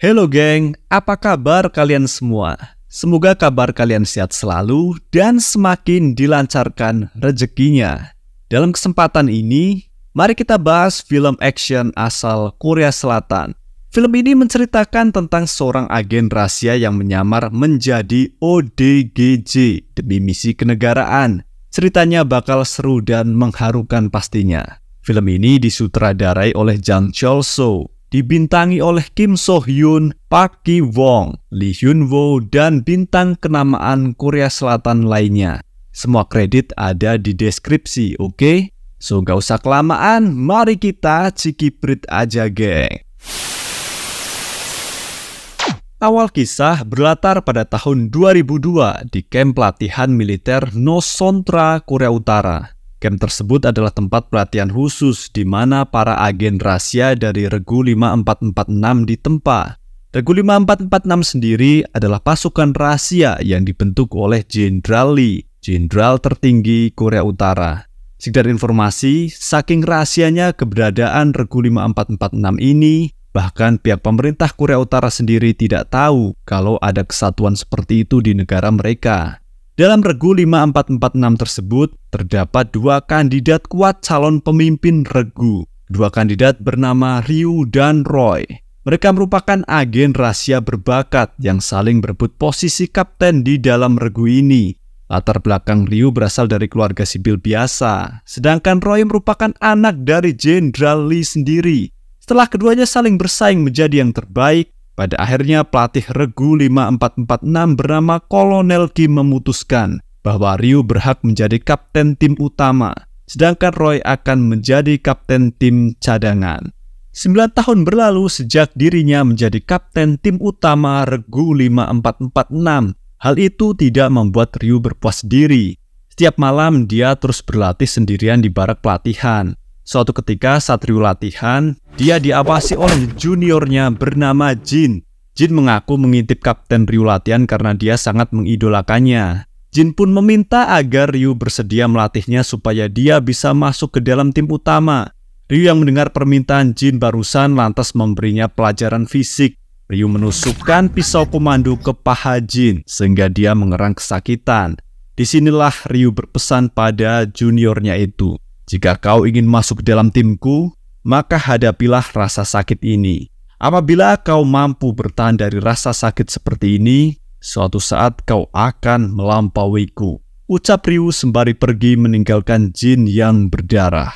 Halo geng, apa kabar kalian semua? Semoga kabar kalian sehat selalu dan semakin dilancarkan rezekinya. Dalam kesempatan ini, mari kita bahas film action asal Korea Selatan. Film ini menceritakan tentang seorang agen rahasia yang menyamar menjadi ODGJ demi misi kenegaraan. Ceritanya bakal seru dan mengharukan pastinya. Film ini disutradarai oleh Jang Chol Soo, dibintangi oleh Kim So Hyun, Park Ki Wong, Lee Hyun Wo, dan bintang kenamaan Korea Selatan lainnya. Semua kredit ada di deskripsi, oke? Okay? So gak usah kelamaan, mari kita cikiprit aja geng. Awal kisah berlatar pada tahun 2002 di kamp pelatihan militer Nosontra, Korea Utara. Kem tersebut adalah tempat pelatihan khusus di mana para agen rahasia dari Regu 5446 ditempa. Regu 5446 sendiri adalah pasukan rahasia yang dibentuk oleh Jenderal Lee, jenderal tertinggi Korea Utara. Sekedar informasi, saking rahasianya keberadaan Regu 5446 ini, bahkan pihak pemerintah Korea Utara sendiri tidak tahu kalau ada kesatuan seperti itu di negara mereka. Dalam regu 5446 tersebut, terdapat dua kandidat kuat calon pemimpin regu. Dua kandidat bernama Ryu dan Roy. Mereka merupakan agen rahasia berbakat yang saling berebut posisi kapten di dalam regu ini. Latar belakang Ryu berasal dari keluarga sipil biasa, sedangkan Roy merupakan anak dari Jenderal Lee sendiri. Setelah keduanya saling bersaing menjadi yang terbaik, pada akhirnya pelatih regu 5446 bernama Kolonel Kim memutuskan bahwa Ryu berhak menjadi kapten tim utama, sedangkan Roy akan menjadi kapten tim cadangan. 9 tahun berlalu sejak dirinya menjadi kapten tim utama Regu 5446. Hal itu tidak membuat Ryu berpuas diri. Setiap malam dia terus berlatih sendirian di barak pelatihan. Suatu ketika saat Ryu latihan, dia diawasi oleh juniornya bernama Jin. Jin mengaku mengintip Kapten Ryu latihan karena dia sangat mengidolakannya. Jin pun meminta agar Ryu bersedia melatihnya supaya dia bisa masuk ke dalam tim utama. Ryu yang mendengar permintaan Jin barusan lantas memberinya pelajaran fisik. Ryu menusukkan pisau komando ke paha Jin sehingga dia mengerang kesakitan. Disinilah Ryu berpesan pada juniornya itu, jika kau ingin masuk dalam timku, maka hadapilah rasa sakit ini. Apabila kau mampu bertahan dari rasa sakit seperti ini, suatu saat kau akan melampauiku. Ucap Ryu sembari pergi meninggalkan jin yang berdarah.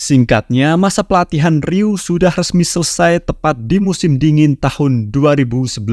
Singkatnya, masa pelatihan Ryu sudah resmi selesai tepat di musim dingin tahun 2011.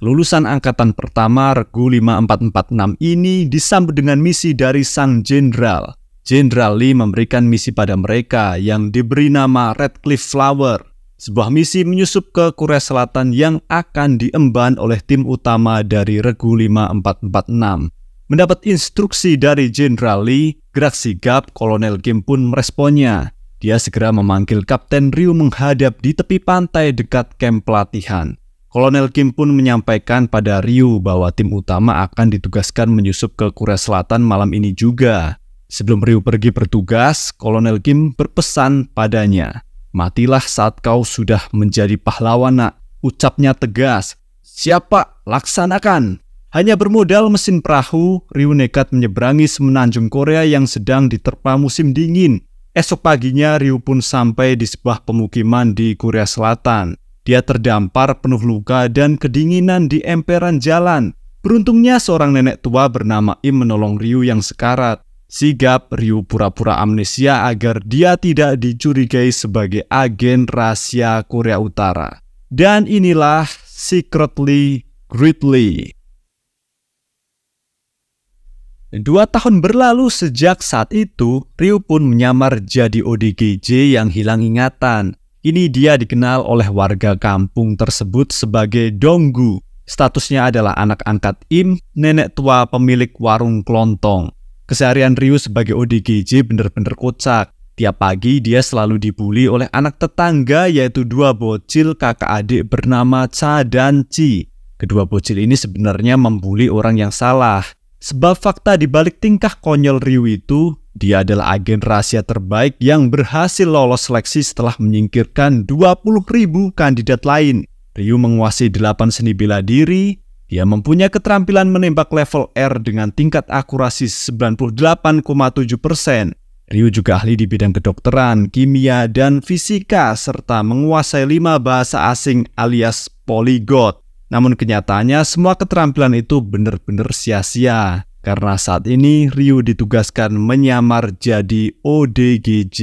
Lulusan angkatan pertama Regu 5446 ini disambut dengan misi dari Sang Jenderal. Jenderal Lee memberikan misi pada mereka yang diberi nama Red Cliff Flower, sebuah misi menyusup ke Korea Selatan yang akan diemban oleh tim utama dari Regu 5446. Mendapat instruksi dari Jenderal Lee, gerak sigap Kolonel Kim pun meresponnya. Dia segera memanggil Kapten Ryu menghadap di tepi pantai dekat kamp pelatihan. Kolonel Kim pun menyampaikan pada Ryu bahwa tim utama akan ditugaskan menyusup ke Korea Selatan malam ini juga. Sebelum Ryu pergi bertugas, Kolonel Kim berpesan padanya, Matilah saat kau sudah menjadi pahlawan nak, ucapnya tegas. Siapa? Laksanakan! Hanya bermodal mesin perahu, Ryu nekat menyeberangi semenanjung Korea yang sedang diterpa musim dingin. Esok paginya Ryu pun sampai di sebuah pemukiman di Korea Selatan. Dia terdampar penuh luka dan kedinginan di emperan jalan. Beruntungnya seorang nenek tua bernama Im menolong Ryu yang sekarat. Sigap Ryu pura-pura amnesia agar dia tidak dicurigai sebagai agen rahasia Korea Utara. Dan inilah Secretly Greatly. Dua tahun berlalu sejak saat itu, Ryu pun menyamar jadi ODGJ yang hilang ingatan. Ini dia dikenal oleh warga kampung tersebut sebagai Donggu. Statusnya adalah anak angkat Im, nenek tua pemilik warung kelontong. Keseharian Ryu sebagai ODGJ benar-benar kocak. Tiap pagi dia selalu dibully oleh anak tetangga yaitu dua bocil kakak adik bernama Cha dan Chi. Kedua bocil ini sebenarnya membuli orang yang salah. Sebab fakta di balik tingkah konyol Ryu itu, dia adalah agen rahasia terbaik yang berhasil lolos seleksi setelah menyingkirkan 20.000 kandidat lain. Ryu menguasai 8 seni bela diri, ia mempunyai keterampilan menembak level R dengan tingkat akurasi 98,7 persen. Ryu juga ahli di bidang kedokteran, kimia, dan fisika, serta menguasai lima bahasa asing alias polygot. Namun kenyataannya semua keterampilan itu benar-benar sia-sia, karena saat ini Ryu ditugaskan menyamar jadi ODGJ.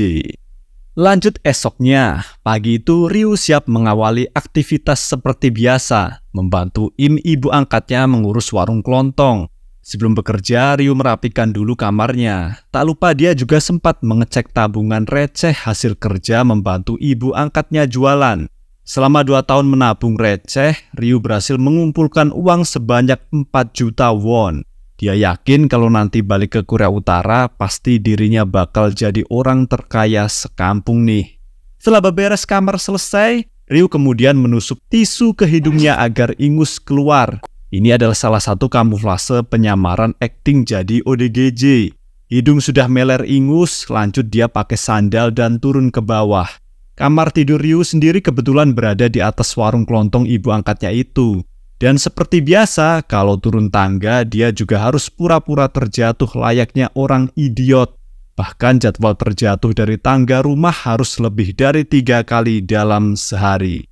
Lanjut esoknya, pagi itu Ryu siap mengawali aktivitas seperti biasa, membantu Im ibu angkatnya mengurus warung kelontong. Sebelum bekerja, Ryu merapikan dulu kamarnya. Tak lupa dia juga sempat mengecek tabungan receh hasil kerja membantu ibu angkatnya jualan. Selama dua tahun menabung receh, Ryu berhasil mengumpulkan uang sebanyak 4 juta won. Dia yakin kalau nanti balik ke Korea Utara, pasti dirinya bakal jadi orang terkaya sekampung nih. Setelah beberes kamar selesai, Ryu kemudian menusuk tisu ke hidungnya agar ingus keluar. Ini adalah salah satu kamuflase penyamaran akting jadi ODGJ. Hidung sudah meler ingus, lanjut dia pakai sandal dan turun ke bawah. Kamar tidur Ryu sendiri kebetulan berada di atas warung kelontong ibu angkatnya itu. Dan seperti biasa, kalau turun tangga, dia juga harus pura-pura terjatuh layaknya orang idiot. Bahkan jadwal terjatuh dari tangga rumah harus lebih dari tiga kali dalam sehari.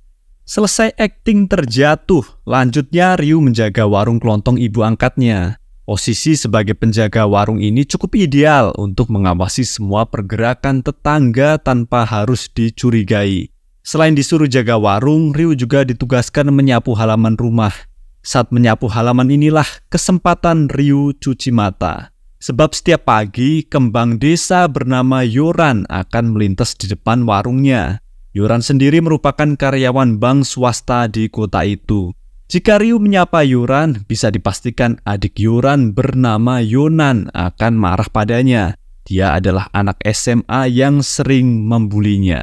Selesai akting terjatuh, lanjutnya Ryu menjaga warung kelontong ibu angkatnya. Posisi sebagai penjaga warung ini cukup ideal untuk mengawasi semua pergerakan tetangga tanpa harus dicurigai. Selain disuruh jaga warung, Ryu juga ditugaskan menyapu halaman rumah. Saat menyapu halaman inilah kesempatan Ryu cuci mata. Sebab setiap pagi, kembang desa bernama Yoran akan melintas di depan warungnya. Yoran sendiri merupakan karyawan bank swasta di kota itu. Jika Ryu menyapa Yoran, bisa dipastikan adik Yoran bernama Yonan akan marah padanya. Dia adalah anak SMA yang sering membulinya.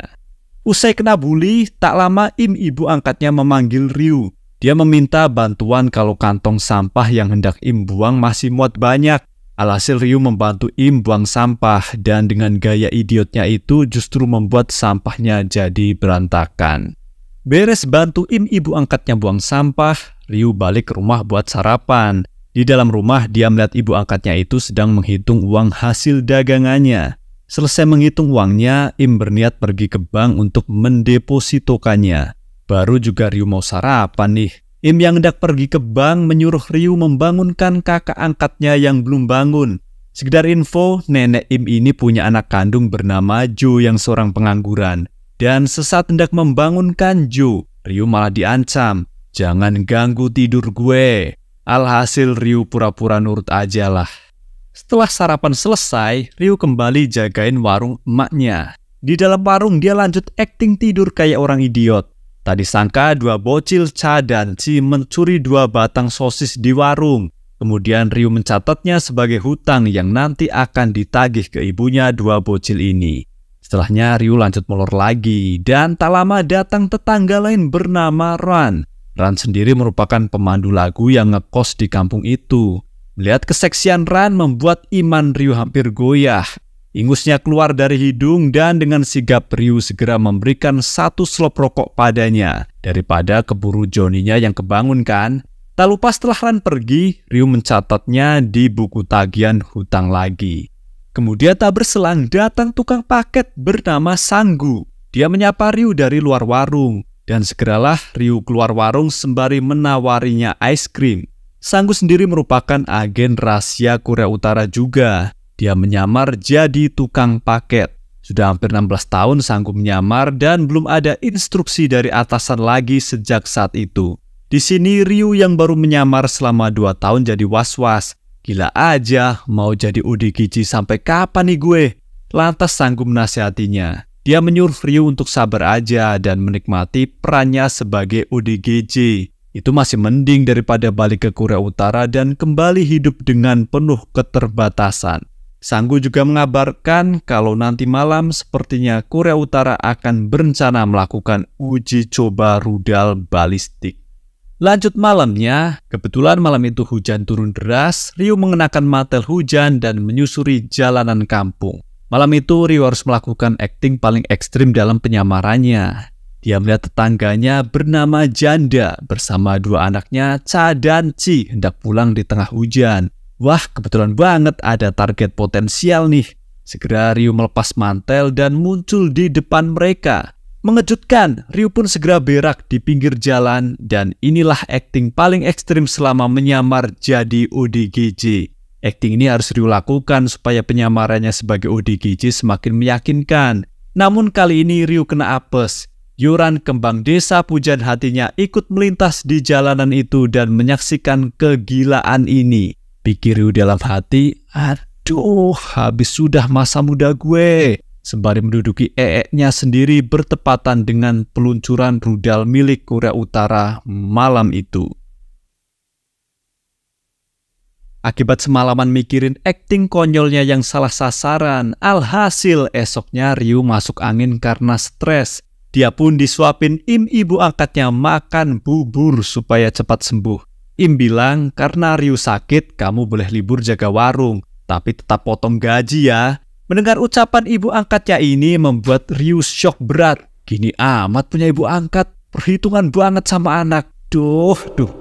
Usai kena bully, tak lama Im ibu angkatnya memanggil Ryu. Dia meminta bantuan kalau kantong sampah yang hendak Im buang masih muat banyak. Alhasil Ryu membantu Im buang sampah dan dengan gaya idiotnya itu justru membuat sampahnya jadi berantakan. Beres bantu Im ibu angkatnya buang sampah, Ryu balik ke rumah buat sarapan. Di dalam rumah, dia melihat ibu angkatnya itu sedang menghitung uang hasil dagangannya. Selesai menghitung uangnya, Im berniat pergi ke bank untuk mendepositokannya. Baru juga Ryu mau sarapan nih. Im yang hendak pergi ke bank menyuruh Ryu membangunkan kakak angkatnya yang belum bangun. Sekedar info, nenek Im ini punya anak kandung bernama Jo yang seorang pengangguran. Dan sesaat hendak membangunkan Jo, Ryu malah diancam. Jangan ganggu tidur gue. Alhasil Ryu pura-pura nurut aja lah. Setelah sarapan selesai, Ryu kembali jagain warung emaknya. Di dalam warung, dia lanjut akting tidur kayak orang idiot. Tadi sangka dua bocil Cha dan Chi mencuri dua batang sosis di warung. Kemudian Ryu mencatatnya sebagai hutang yang nanti akan ditagih ke ibunya dua bocil ini. Setelahnya Ryu lanjut molor lagi dan tak lama datang tetangga lain bernama Ran. Ran sendiri merupakan pemandu lagu yang ngekos di kampung itu. Melihat keseksian Ran membuat iman Ryu hampir goyah. Ingusnya keluar dari hidung dan dengan sigap Ryu segera memberikan satu slop rokok padanya daripada keburu Joninya yang kebangunkan. kan. Tak lupa setelah Ran pergi, Ryu mencatatnya di buku tagihan hutang lagi. Kemudian tak berselang datang tukang paket bernama Sanggu. Dia menyapa Ryu dari luar warung dan segeralah Ryu keluar warung sembari menawarinya ice cream. Sanggu sendiri merupakan agen rahasia Korea Utara juga. Dia menyamar jadi tukang paket. Sudah hampir 16 tahun Sanggu menyamar dan belum ada instruksi dari atasan lagi sejak saat itu. Di sini Ryu yang baru menyamar selama 2 tahun jadi was-was. Gila aja, mau jadi Udikichi sampai kapan nih gue? Lantas Sanggu menasihatinya. Dia menyuruh Ryu untuk sabar aja dan menikmati perannya sebagai Udigj. Itu masih mending daripada balik ke Korea Utara dan kembali hidup dengan penuh keterbatasan. Sanggu juga mengabarkan kalau nanti malam sepertinya Korea Utara akan berencana melakukan uji coba rudal balistik. Lanjut malamnya, kebetulan malam itu hujan turun deras, Ryu mengenakan mantel hujan dan menyusuri jalanan kampung. Malam itu Ryu harus melakukan akting paling ekstrim dalam penyamarannya. Dia melihat tetangganya bernama Janda bersama dua anaknya Cha dan Ci hendak pulang di tengah hujan. Wah, kebetulan banget ada target potensial nih. Segera Ryu melepas mantel dan muncul di depan mereka. Mengejutkan, Ryu pun segera berak di pinggir jalan dan inilah akting paling ekstrim selama menyamar jadi ODGJ. Akting ini harus Ryu lakukan supaya penyamarannya sebagai ODGJ semakin meyakinkan. Namun kali ini Ryu kena apes. Yuran kembang desa pujan hatinya ikut melintas di jalanan itu dan menyaksikan kegilaan ini. Pikir Yu dalam hati, aduh habis sudah masa muda gue. Sembari menduduki eeknya sendiri bertepatan dengan peluncuran rudal milik Korea Utara malam itu. Akibat semalaman mikirin akting konyolnya yang salah sasaran, alhasil esoknya Ryu masuk angin karena stres. Dia pun disuapin Im ibu angkatnya makan bubur supaya cepat sembuh. Im bilang, karena Ryu sakit, kamu boleh libur jaga warung, tapi tetap potong gaji ya. Mendengar ucapan ibu angkatnya ini membuat Ryu shock berat. Gini amat punya ibu angkat, perhitungan banget sama anak. Duh, duh.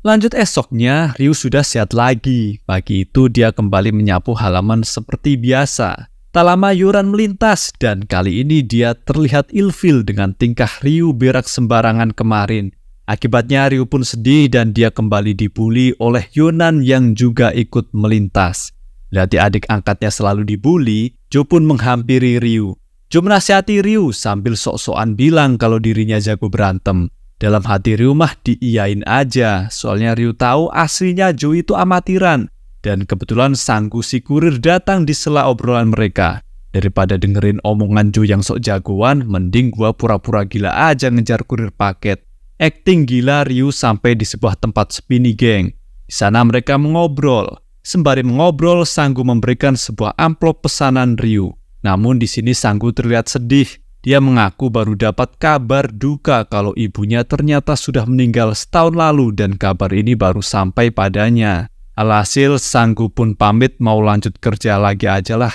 Lanjut esoknya, Ryu sudah sehat lagi. Pagi itu dia kembali menyapu halaman seperti biasa. Tak lama Yuran melintas dan kali ini dia terlihat ilfil dengan tingkah Ryu berak sembarangan kemarin. Akibatnya Ryu pun sedih dan dia kembali dibully oleh Yunan yang juga ikut melintas. Lihat ya, adik angkatnya selalu dibully, Jo pun menghampiri Ryu. Jo menasihati Ryu sambil sok-sokan bilang kalau dirinya jago berantem. Dalam hati Ryu mah diiyain aja, soalnya Ryu tahu aslinya Jo itu amatiran dan kebetulan si Kurir datang di sela obrolan mereka. Daripada dengerin omongan Jo yang sok jagoan, mending gua pura-pura gila aja ngejar kurir paket. Acting gila Ryu sampai di sebuah tempat spinny geng. Di sana mereka mengobrol. Sembari mengobrol, Sanggu memberikan sebuah amplop pesanan Ryu. Namun di sini Sanggu terlihat sedih. Dia mengaku baru dapat kabar duka kalau ibunya ternyata sudah meninggal setahun lalu dan kabar ini baru sampai padanya. Alhasil Sanggu pun pamit mau lanjut kerja lagi aja lah.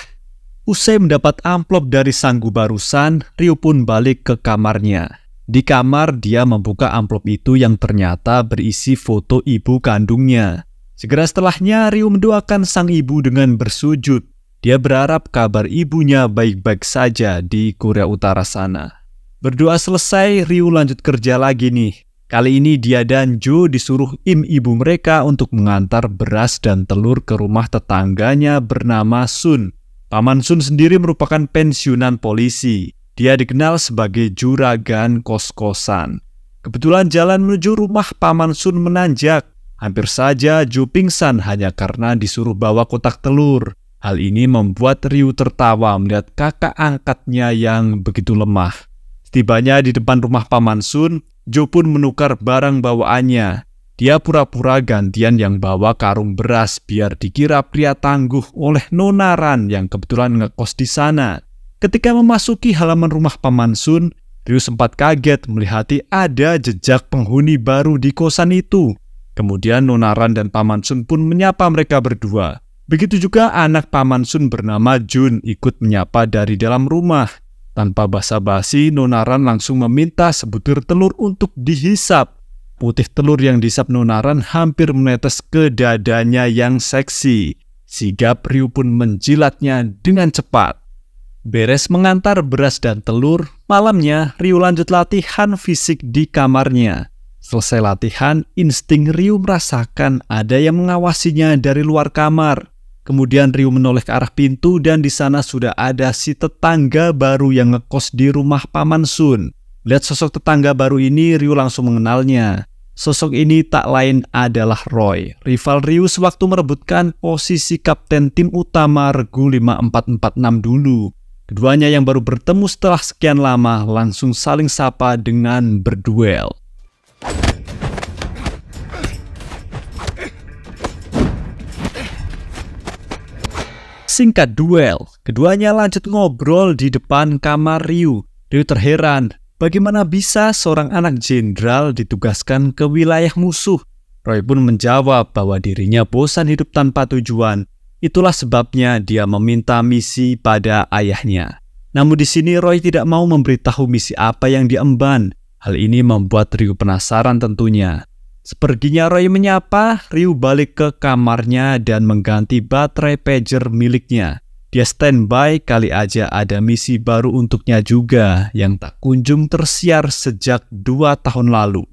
Usai mendapat amplop dari Sanggu barusan, Ryu pun balik ke kamarnya. Di kamar dia membuka amplop itu yang ternyata berisi foto ibu kandungnya. Segera setelahnya Ryu mendoakan sang ibu dengan bersujud. Dia berharap kabar ibunya baik-baik saja di Korea Utara sana. Berdoa selesai, Ryu lanjut kerja lagi nih. Kali ini dia dan Joe disuruh im ibu mereka untuk mengantar beras dan telur ke rumah tetangganya bernama Sun. Paman Sun sendiri merupakan pensiunan polisi. Dia dikenal sebagai juragan kos-kosan. Kebetulan jalan menuju rumah Paman Sun menanjak. Hampir saja Joe pingsan hanya karena disuruh bawa kotak telur. Hal ini membuat Ryu tertawa melihat kakak angkatnya yang begitu lemah. Setibanya di depan rumah Paman Sun, Jo pun menukar barang bawaannya. Dia pura-pura gantian yang bawa karung beras biar dikira pria tangguh oleh nonaran yang kebetulan ngekos di sana. Ketika memasuki halaman rumah Paman Sun, Ryu sempat kaget melihat ada jejak penghuni baru di kosan itu. Kemudian Nonaran dan Paman Sun pun menyapa mereka berdua. Begitu juga anak Paman Sun bernama Jun ikut menyapa dari dalam rumah. Tanpa basa-basi, Nonaran langsung meminta sebutir telur untuk dihisap. Putih telur yang dihisap Nonaran hampir menetes ke dadanya yang seksi. Sigap Riu pun menjilatnya dengan cepat. Beres mengantar beras dan telur, malamnya Ryu lanjut latihan fisik di kamarnya. Selesai latihan, insting Ryu merasakan ada yang mengawasinya dari luar kamar. Kemudian Ryu menoleh ke arah pintu dan di sana sudah ada si tetangga baru yang ngekos di rumah Paman Sun. Lihat sosok tetangga baru ini, Ryu langsung mengenalnya. Sosok ini tak lain adalah Roy, rival Ryu sewaktu merebutkan posisi kapten tim utama Regu 5446 dulu. Keduanya yang baru bertemu setelah sekian lama langsung saling sapa dengan berduel. Singkat duel, keduanya lanjut ngobrol di depan kamar Ryu. Ryu terheran, bagaimana bisa seorang anak jenderal ditugaskan ke wilayah musuh? Roy pun menjawab bahwa dirinya bosan hidup tanpa tujuan. Itulah sebabnya dia meminta misi pada ayahnya. Namun di sini Roy tidak mau memberitahu misi apa yang diemban. Hal ini membuat Ryu penasaran tentunya. Seperginya Roy menyapa, Ryu balik ke kamarnya dan mengganti baterai pager miliknya. Dia standby kali aja ada misi baru untuknya juga yang tak kunjung tersiar sejak dua tahun lalu.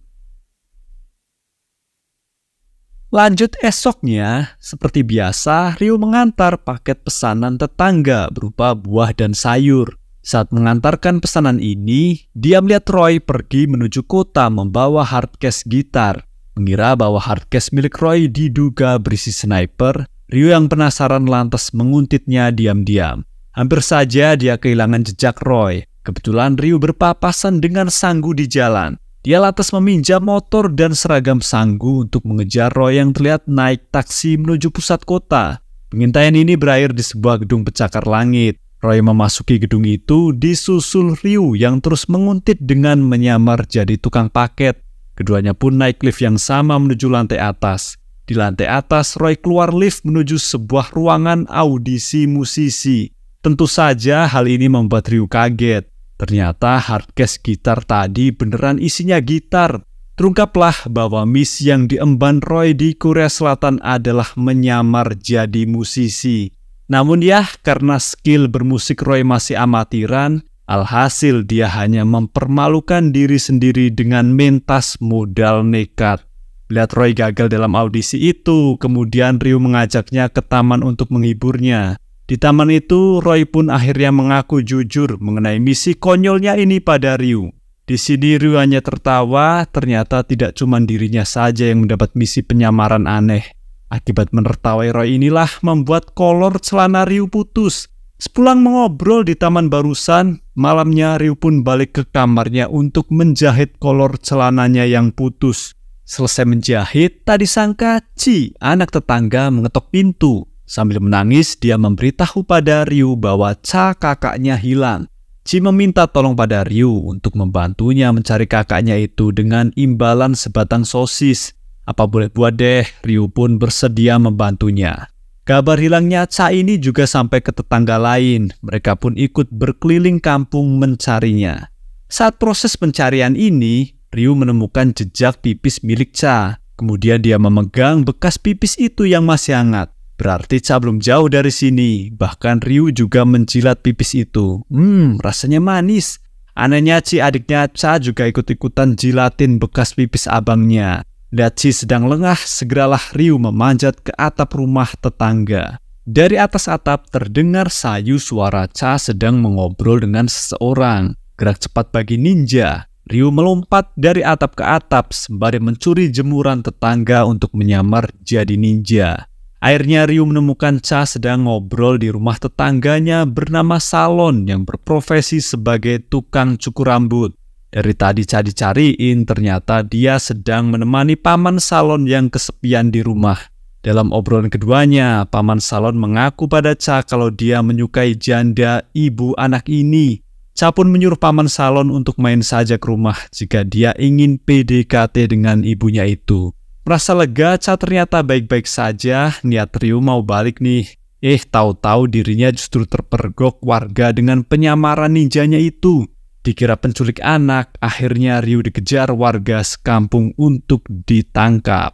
Lanjut esoknya, seperti biasa, Ryu mengantar paket pesanan tetangga berupa buah dan sayur. Saat mengantarkan pesanan ini, dia melihat Roy pergi menuju kota membawa hardcase gitar mengira bahwa hardcase milik Roy diduga berisi sniper, Ryu yang penasaran lantas menguntitnya diam-diam. Hampir saja dia kehilangan jejak Roy. Kebetulan Ryu berpapasan dengan Sanggu di jalan. Dia lantas meminjam motor dan seragam Sanggu untuk mengejar Roy yang terlihat naik taksi menuju pusat kota. Pengintaian ini berakhir di sebuah gedung pecakar langit. Roy memasuki gedung itu disusul Ryu yang terus menguntit dengan menyamar jadi tukang paket. Keduanya pun naik lift yang sama menuju lantai atas. Di lantai atas, Roy keluar lift menuju sebuah ruangan audisi musisi. Tentu saja hal ini membuat Ryu kaget. Ternyata hardcase gitar tadi beneran isinya gitar. Terungkaplah bahwa misi yang diemban Roy di Korea Selatan adalah menyamar jadi musisi. Namun ya, karena skill bermusik Roy masih amatiran, Alhasil dia hanya mempermalukan diri sendiri dengan mentas modal nekat. Lihat Roy gagal dalam audisi itu, kemudian Ryu mengajaknya ke taman untuk menghiburnya. Di taman itu, Roy pun akhirnya mengaku jujur mengenai misi konyolnya ini pada Ryu. Di sini Ryu hanya tertawa, ternyata tidak cuma dirinya saja yang mendapat misi penyamaran aneh. Akibat menertawai Roy inilah membuat kolor celana Ryu putus. Sepulang mengobrol di taman barusan, Malamnya Ryu pun balik ke kamarnya untuk menjahit kolor celananya yang putus. Selesai menjahit, tak disangka Ci, anak tetangga mengetok pintu. Sambil menangis, dia memberitahu pada Ryu bahwa Cha kakaknya hilang. Ci meminta tolong pada Ryu untuk membantunya mencari kakaknya itu dengan imbalan sebatang sosis. Apa boleh buat deh, Ryu pun bersedia membantunya. Kabar hilangnya Ca ini juga sampai ke tetangga lain. Mereka pun ikut berkeliling kampung mencarinya. Saat proses pencarian ini, Ryu menemukan jejak pipis milik Ca. Kemudian dia memegang bekas pipis itu yang masih hangat. Berarti Ca belum jauh dari sini. Bahkan Ryu juga menjilat pipis itu. Hmm, rasanya manis. Anehnya Ci adiknya Ca juga ikut-ikutan jilatin bekas pipis abangnya. Daci sedang lengah, segeralah Ryu memanjat ke atap rumah tetangga. Dari atas atap terdengar Sayu suara Cha sedang mengobrol dengan seseorang. Gerak cepat bagi ninja. Ryu melompat dari atap ke atap sembari mencuri jemuran tetangga untuk menyamar jadi ninja. Akhirnya Ryu menemukan Cha sedang ngobrol di rumah tetangganya bernama Salon yang berprofesi sebagai tukang cukur rambut. Dari tadi cari-cariin, ternyata dia sedang menemani paman salon yang kesepian di rumah. Dalam obrolan keduanya, paman salon mengaku pada Cha kalau dia menyukai janda ibu anak ini. Cha pun menyuruh paman salon untuk main saja ke rumah jika dia ingin PDKT dengan ibunya itu. Merasa lega, Cha ternyata baik-baik saja, niat Ryu mau balik nih. Eh, tahu-tahu dirinya justru terpergok warga dengan penyamaran ninjanya itu dikira penculik anak, akhirnya Ryu dikejar warga sekampung untuk ditangkap.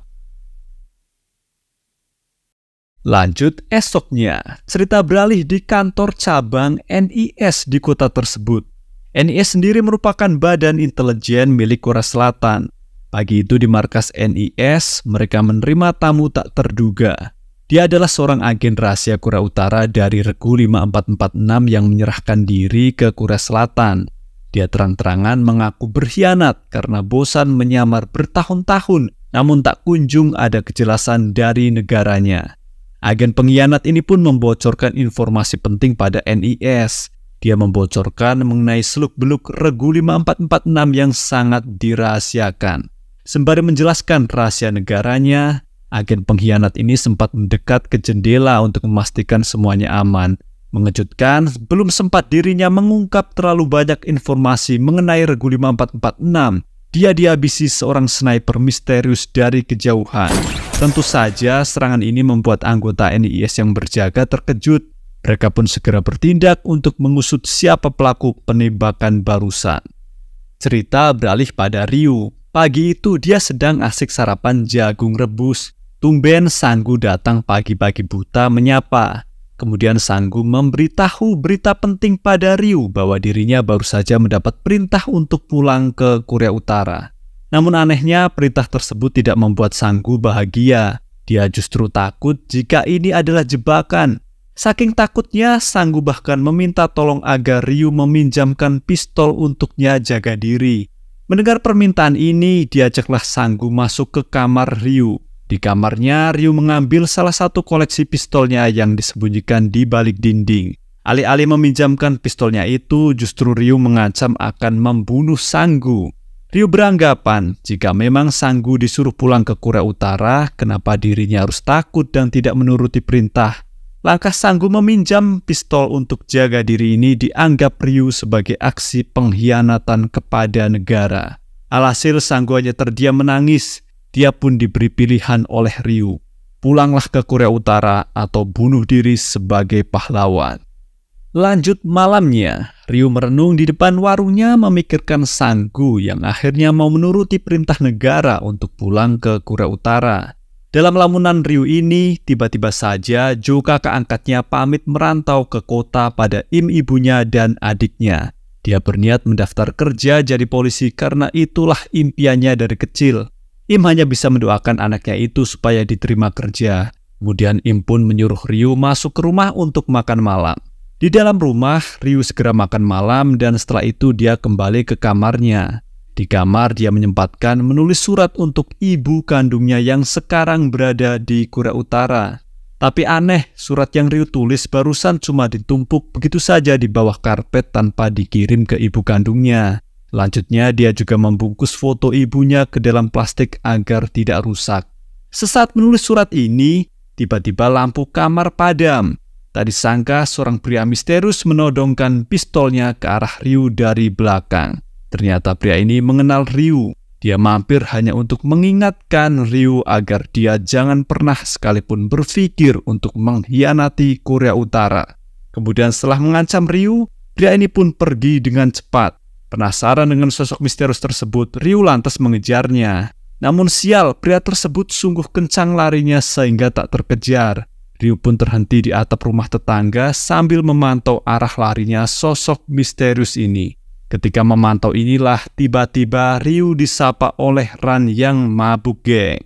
Lanjut esoknya, cerita beralih di kantor cabang NIS di kota tersebut. NIS sendiri merupakan badan intelijen milik Korea Selatan. Pagi itu di markas NIS, mereka menerima tamu tak terduga. Dia adalah seorang agen rahasia Korea Utara dari Regu 5446 yang menyerahkan diri ke Korea Selatan. Dia terang-terangan mengaku berkhianat karena bosan menyamar bertahun-tahun, namun tak kunjung ada kejelasan dari negaranya. Agen pengkhianat ini pun membocorkan informasi penting pada NIS. Dia membocorkan mengenai seluk-beluk Regu 5446 yang sangat dirahasiakan. Sembari menjelaskan rahasia negaranya, agen pengkhianat ini sempat mendekat ke jendela untuk memastikan semuanya aman. Mengejutkan, belum sempat dirinya mengungkap terlalu banyak informasi mengenai regu 5446, dia dihabisi seorang sniper misterius dari kejauhan. Tentu saja serangan ini membuat anggota NIS yang berjaga terkejut. Mereka pun segera bertindak untuk mengusut siapa pelaku penembakan barusan. Cerita beralih pada Ryu. Pagi itu dia sedang asik sarapan jagung rebus. Tumben Sanggu datang pagi-pagi buta menyapa kemudian Sanggu memberitahu berita penting pada Ryu bahwa dirinya baru saja mendapat perintah untuk pulang ke Korea Utara. Namun anehnya, perintah tersebut tidak membuat Sanggu bahagia. Dia justru takut jika ini adalah jebakan. Saking takutnya, Sanggu bahkan meminta tolong agar Ryu meminjamkan pistol untuknya jaga diri. Mendengar permintaan ini, diajaklah Sanggu masuk ke kamar Ryu. Di kamarnya, Ryu mengambil salah satu koleksi pistolnya yang disembunyikan di balik dinding. Alih-alih meminjamkan pistolnya itu, justru Ryu mengancam akan membunuh Sanggu. Ryu beranggapan jika memang Sanggu disuruh pulang ke Korea Utara, kenapa dirinya harus takut dan tidak menuruti perintah? Langkah Sanggu meminjam pistol untuk jaga diri ini dianggap Ryu sebagai aksi pengkhianatan kepada negara. Alhasil Sanggu hanya terdiam menangis dia pun diberi pilihan oleh Ryu, pulanglah ke Korea Utara atau bunuh diri sebagai pahlawan. Lanjut malamnya, Ryu merenung di depan warungnya memikirkan Sanggu yang akhirnya mau menuruti perintah negara untuk pulang ke Korea Utara. Dalam lamunan Ryu ini, tiba-tiba saja juga keangkatnya pamit merantau ke kota pada im ibunya dan adiknya. Dia berniat mendaftar kerja jadi polisi karena itulah impiannya dari kecil. Im hanya bisa mendoakan anaknya itu supaya diterima kerja. Kemudian Im pun menyuruh Ryu masuk ke rumah untuk makan malam. Di dalam rumah, Ryu segera makan malam dan setelah itu dia kembali ke kamarnya. Di kamar dia menyempatkan menulis surat untuk ibu kandungnya yang sekarang berada di Kura Utara. Tapi aneh, surat yang Ryu tulis barusan cuma ditumpuk begitu saja di bawah karpet tanpa dikirim ke ibu kandungnya. Lanjutnya, dia juga membungkus foto ibunya ke dalam plastik agar tidak rusak. Sesaat menulis surat ini, tiba-tiba lampu kamar padam. Tadi sangka seorang pria misterius menodongkan pistolnya ke arah Ryu dari belakang. Ternyata pria ini mengenal Ryu. Dia mampir hanya untuk mengingatkan Ryu agar dia jangan pernah sekalipun berpikir untuk mengkhianati Korea Utara. Kemudian setelah mengancam Ryu, pria ini pun pergi dengan cepat. Penasaran dengan sosok misterius tersebut, Ryu lantas mengejarnya. Namun sial, pria tersebut sungguh kencang larinya sehingga tak terkejar. Ryu pun terhenti di atap rumah tetangga sambil memantau arah larinya sosok misterius ini. Ketika memantau inilah, tiba-tiba Ryu disapa oleh Ran yang mabuk geng.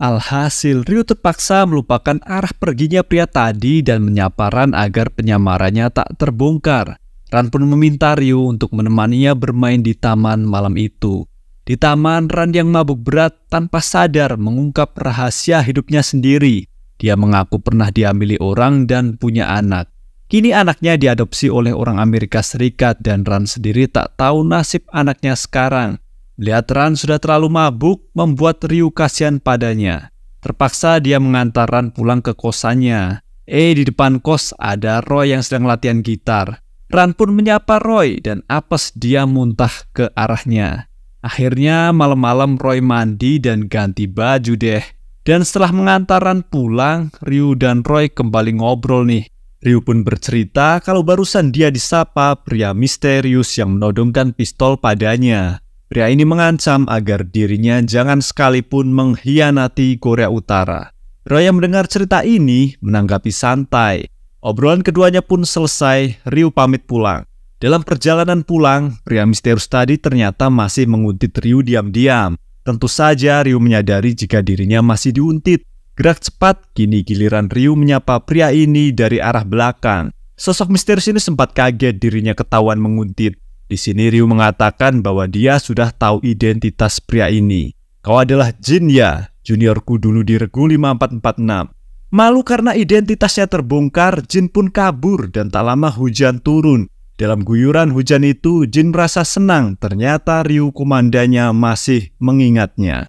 Alhasil, Ryu terpaksa melupakan arah perginya pria tadi dan menyapa Ran agar penyamarannya tak terbongkar. Ran pun meminta Ryu untuk menemaninya bermain di taman malam itu. Di taman, Ran yang mabuk berat tanpa sadar mengungkap rahasia hidupnya sendiri. Dia mengaku pernah diambil orang dan punya anak. Kini anaknya diadopsi oleh orang Amerika Serikat dan Ran sendiri tak tahu nasib anaknya sekarang. Melihat Ran sudah terlalu mabuk, membuat Ryu kasihan padanya. Terpaksa dia mengantar Ran pulang ke kosannya. Eh, di depan kos ada Roy yang sedang latihan gitar. Ran pun menyapa Roy dan apes dia muntah ke arahnya. Akhirnya malam-malam Roy mandi dan ganti baju deh. Dan setelah mengantar Ran pulang, Ryu dan Roy kembali ngobrol nih. Ryu pun bercerita kalau barusan dia disapa pria misterius yang menodongkan pistol padanya. Pria ini mengancam agar dirinya jangan sekalipun mengkhianati Korea Utara. Roy yang mendengar cerita ini menanggapi santai. Obrolan keduanya pun selesai, Ryu pamit pulang. Dalam perjalanan pulang, pria misterius tadi ternyata masih menguntit Ryu diam-diam. Tentu saja Ryu menyadari jika dirinya masih diuntit. Gerak cepat, kini giliran Ryu menyapa pria ini dari arah belakang. Sosok misterius ini sempat kaget dirinya ketahuan menguntit. Di sini Ryu mengatakan bahwa dia sudah tahu identitas pria ini. Kau adalah Jin ya, juniorku dulu di Regu 5446. Malu karena identitasnya terbongkar, Jin pun kabur dan tak lama hujan turun. Dalam guyuran hujan itu, Jin merasa senang ternyata Ryu komandannya masih mengingatnya.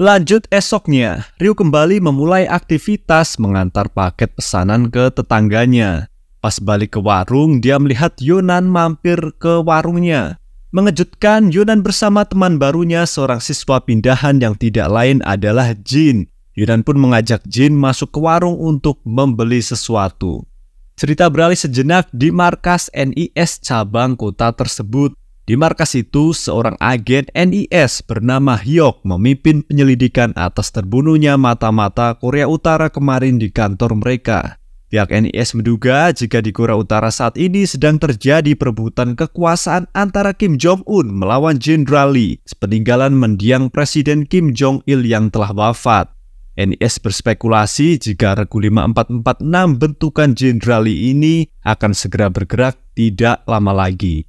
Lanjut esoknya, Ryu kembali memulai aktivitas mengantar paket pesanan ke tetangganya. Pas balik ke warung, dia melihat Yunan mampir ke warungnya. Mengejutkan, Yunan bersama teman barunya seorang siswa pindahan yang tidak lain adalah Jin. Yunan pun mengajak Jin masuk ke warung untuk membeli sesuatu. Cerita beralih sejenak di markas NIS cabang kota tersebut. Di markas itu, seorang agen NIS bernama Hyok memimpin penyelidikan atas terbunuhnya mata-mata Korea Utara kemarin di kantor mereka. Pihak NIS menduga jika di Korea Utara saat ini sedang terjadi perebutan kekuasaan antara Kim Jong-un melawan Jenderal Lee sepeninggalan mendiang Presiden Kim Jong-il yang telah wafat. NIS berspekulasi jika Regu 5446 bentukan Jenderal Lee ini akan segera bergerak tidak lama lagi.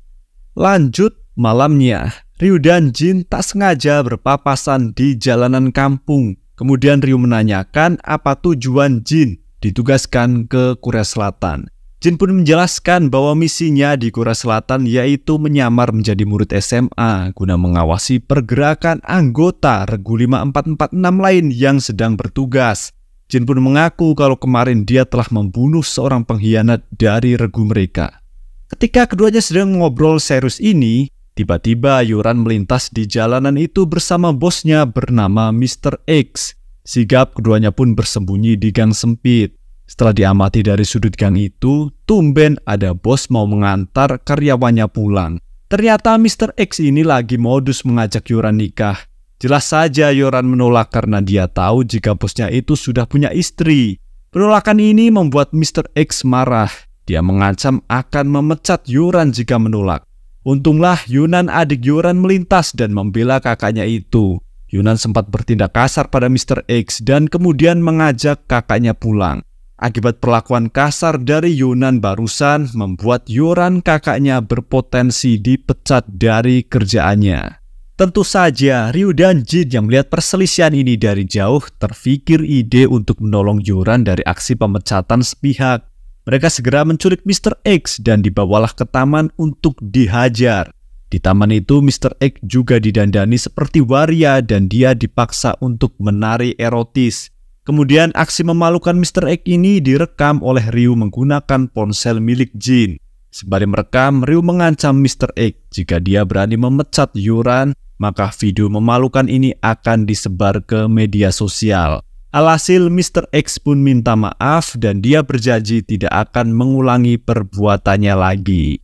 Lanjut malamnya, Ryu dan Jin tak sengaja berpapasan di jalanan kampung. Kemudian Ryu menanyakan apa tujuan Jin ditugaskan ke Korea Selatan. Jin pun menjelaskan bahwa misinya di Korea Selatan yaitu menyamar menjadi murid SMA guna mengawasi pergerakan anggota Regu 5446 lain yang sedang bertugas. Jin pun mengaku kalau kemarin dia telah membunuh seorang pengkhianat dari regu mereka. Ketika keduanya sedang ngobrol serius ini, tiba-tiba Yuran melintas di jalanan itu bersama bosnya bernama Mr. X. Sigap keduanya pun bersembunyi di gang sempit. Setelah diamati dari sudut gang itu, tumben ada bos mau mengantar karyawannya pulang. Ternyata Mr. X ini lagi modus mengajak Yoran nikah. Jelas saja Yoran menolak karena dia tahu jika bosnya itu sudah punya istri. Penolakan ini membuat Mr. X marah. Dia mengancam akan memecat Yoran jika menolak. Untunglah Yunan adik Yoran melintas dan membela kakaknya itu. Yunan sempat bertindak kasar pada Mr. X dan kemudian mengajak kakaknya pulang. Akibat perlakuan kasar dari Yunan barusan membuat Yoran kakaknya berpotensi dipecat dari kerjaannya. Tentu saja Ryu dan Jin yang melihat perselisihan ini dari jauh terfikir ide untuk menolong Yoran dari aksi pemecatan sepihak. Mereka segera menculik Mr. X dan dibawalah ke taman untuk dihajar. Di taman itu, Mr. X juga didandani seperti waria dan dia dipaksa untuk menari erotis. Kemudian aksi memalukan Mr. X ini direkam oleh Ryu menggunakan ponsel milik Jin. Sembari merekam, Ryu mengancam Mr. X jika dia berani memecat Yuran, maka video memalukan ini akan disebar ke media sosial. Alhasil Mr. X pun minta maaf dan dia berjanji tidak akan mengulangi perbuatannya lagi.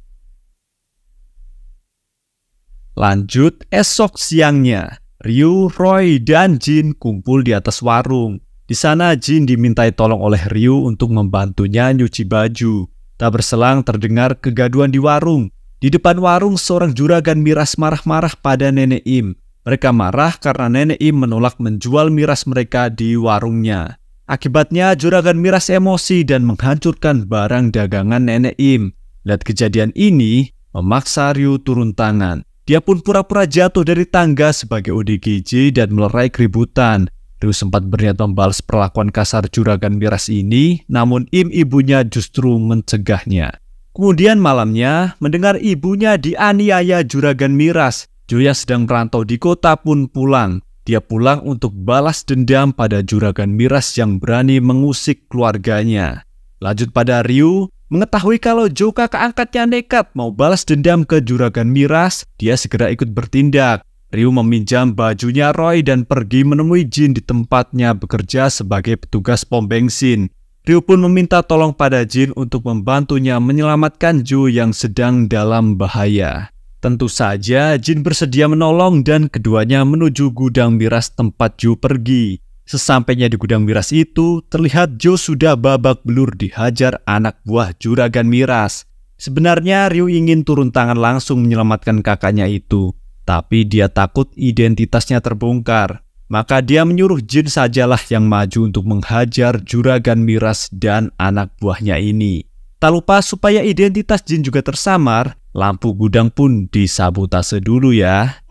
Lanjut esok siangnya, Ryu, Roy, dan Jin kumpul di atas warung. Di sana Jin dimintai tolong oleh Ryu untuk membantunya nyuci baju. Tak berselang terdengar kegaduan di warung. Di depan warung seorang juragan miras marah-marah pada nenek Im. Mereka marah karena nenek Im menolak menjual miras mereka di warungnya. Akibatnya juragan miras emosi dan menghancurkan barang dagangan nenek Im. Lihat kejadian ini, memaksa Ryu turun tangan. Dia pun pura-pura jatuh dari tangga sebagai ODGJ dan melerai keributan. Ryu sempat berniat membalas perlakuan kasar juragan miras ini, namun Im ibunya justru mencegahnya. Kemudian malamnya, mendengar ibunya dianiaya juragan miras, Jo yang sedang merantau di kota pun pulang. Dia pulang untuk balas dendam pada juragan miras yang berani mengusik keluarganya. Lanjut pada Ryu, mengetahui kalau Joe kakak angkatnya nekat mau balas dendam ke Juragan Miras, dia segera ikut bertindak. Ryu meminjam bajunya Roy dan pergi menemui Jin di tempatnya bekerja sebagai petugas pom bensin. Ryu pun meminta tolong pada Jin untuk membantunya menyelamatkan Ju yang sedang dalam bahaya. Tentu saja Jin bersedia menolong dan keduanya menuju gudang miras tempat Ju pergi. Sesampainya di gudang miras itu, terlihat Joe sudah babak belur dihajar anak buah juragan miras. Sebenarnya Ryu ingin turun tangan langsung menyelamatkan kakaknya itu, tapi dia takut identitasnya terbongkar. Maka dia menyuruh Jin sajalah yang maju untuk menghajar juragan miras dan anak buahnya ini. Tak lupa supaya identitas Jin juga tersamar, lampu gudang pun disabotase dulu ya.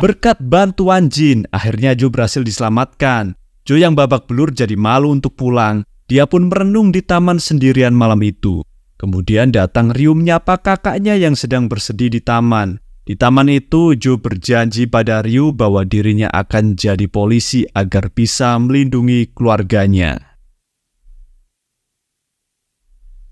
Berkat bantuan jin, akhirnya Joe berhasil diselamatkan. Joe yang babak belur jadi malu untuk pulang. Dia pun merenung di taman sendirian malam itu. Kemudian datang Ryu menyapa kakaknya yang sedang bersedih di taman. Di taman itu, Joe berjanji pada Ryu bahwa dirinya akan jadi polisi agar bisa melindungi keluarganya.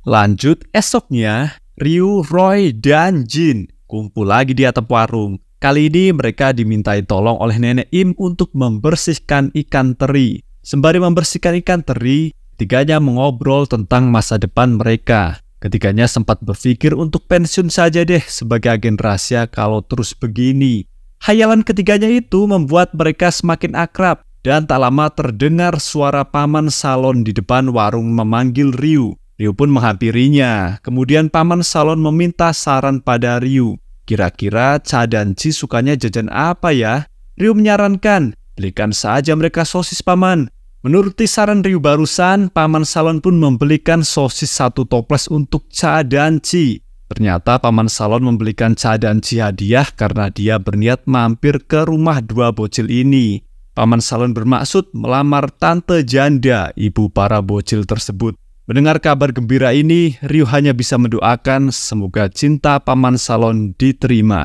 Lanjut, esoknya Ryu, Roy, dan Jin kumpul lagi di atap warung. Kali ini mereka dimintai tolong oleh nenek Im untuk membersihkan ikan teri. Sembari membersihkan ikan teri, ketiganya mengobrol tentang masa depan mereka. Ketiganya sempat berpikir untuk pensiun saja deh sebagai agen rahasia kalau terus begini. Hayalan ketiganya itu membuat mereka semakin akrab dan tak lama terdengar suara paman salon di depan warung memanggil Ryu. Ryu pun menghampirinya. Kemudian paman salon meminta saran pada Ryu. Kira-kira Cha dan Ji sukanya jajan apa ya? Ryu menyarankan, belikan saja mereka sosis paman. Menuruti saran Ryu barusan, paman salon pun membelikan sosis satu toples untuk Cha dan Ji. Ternyata paman salon membelikan Cha dan Ji hadiah karena dia berniat mampir ke rumah dua bocil ini. Paman salon bermaksud melamar tante janda, ibu para bocil tersebut. Mendengar kabar gembira ini, Ryu hanya bisa mendoakan semoga cinta Paman Salon diterima.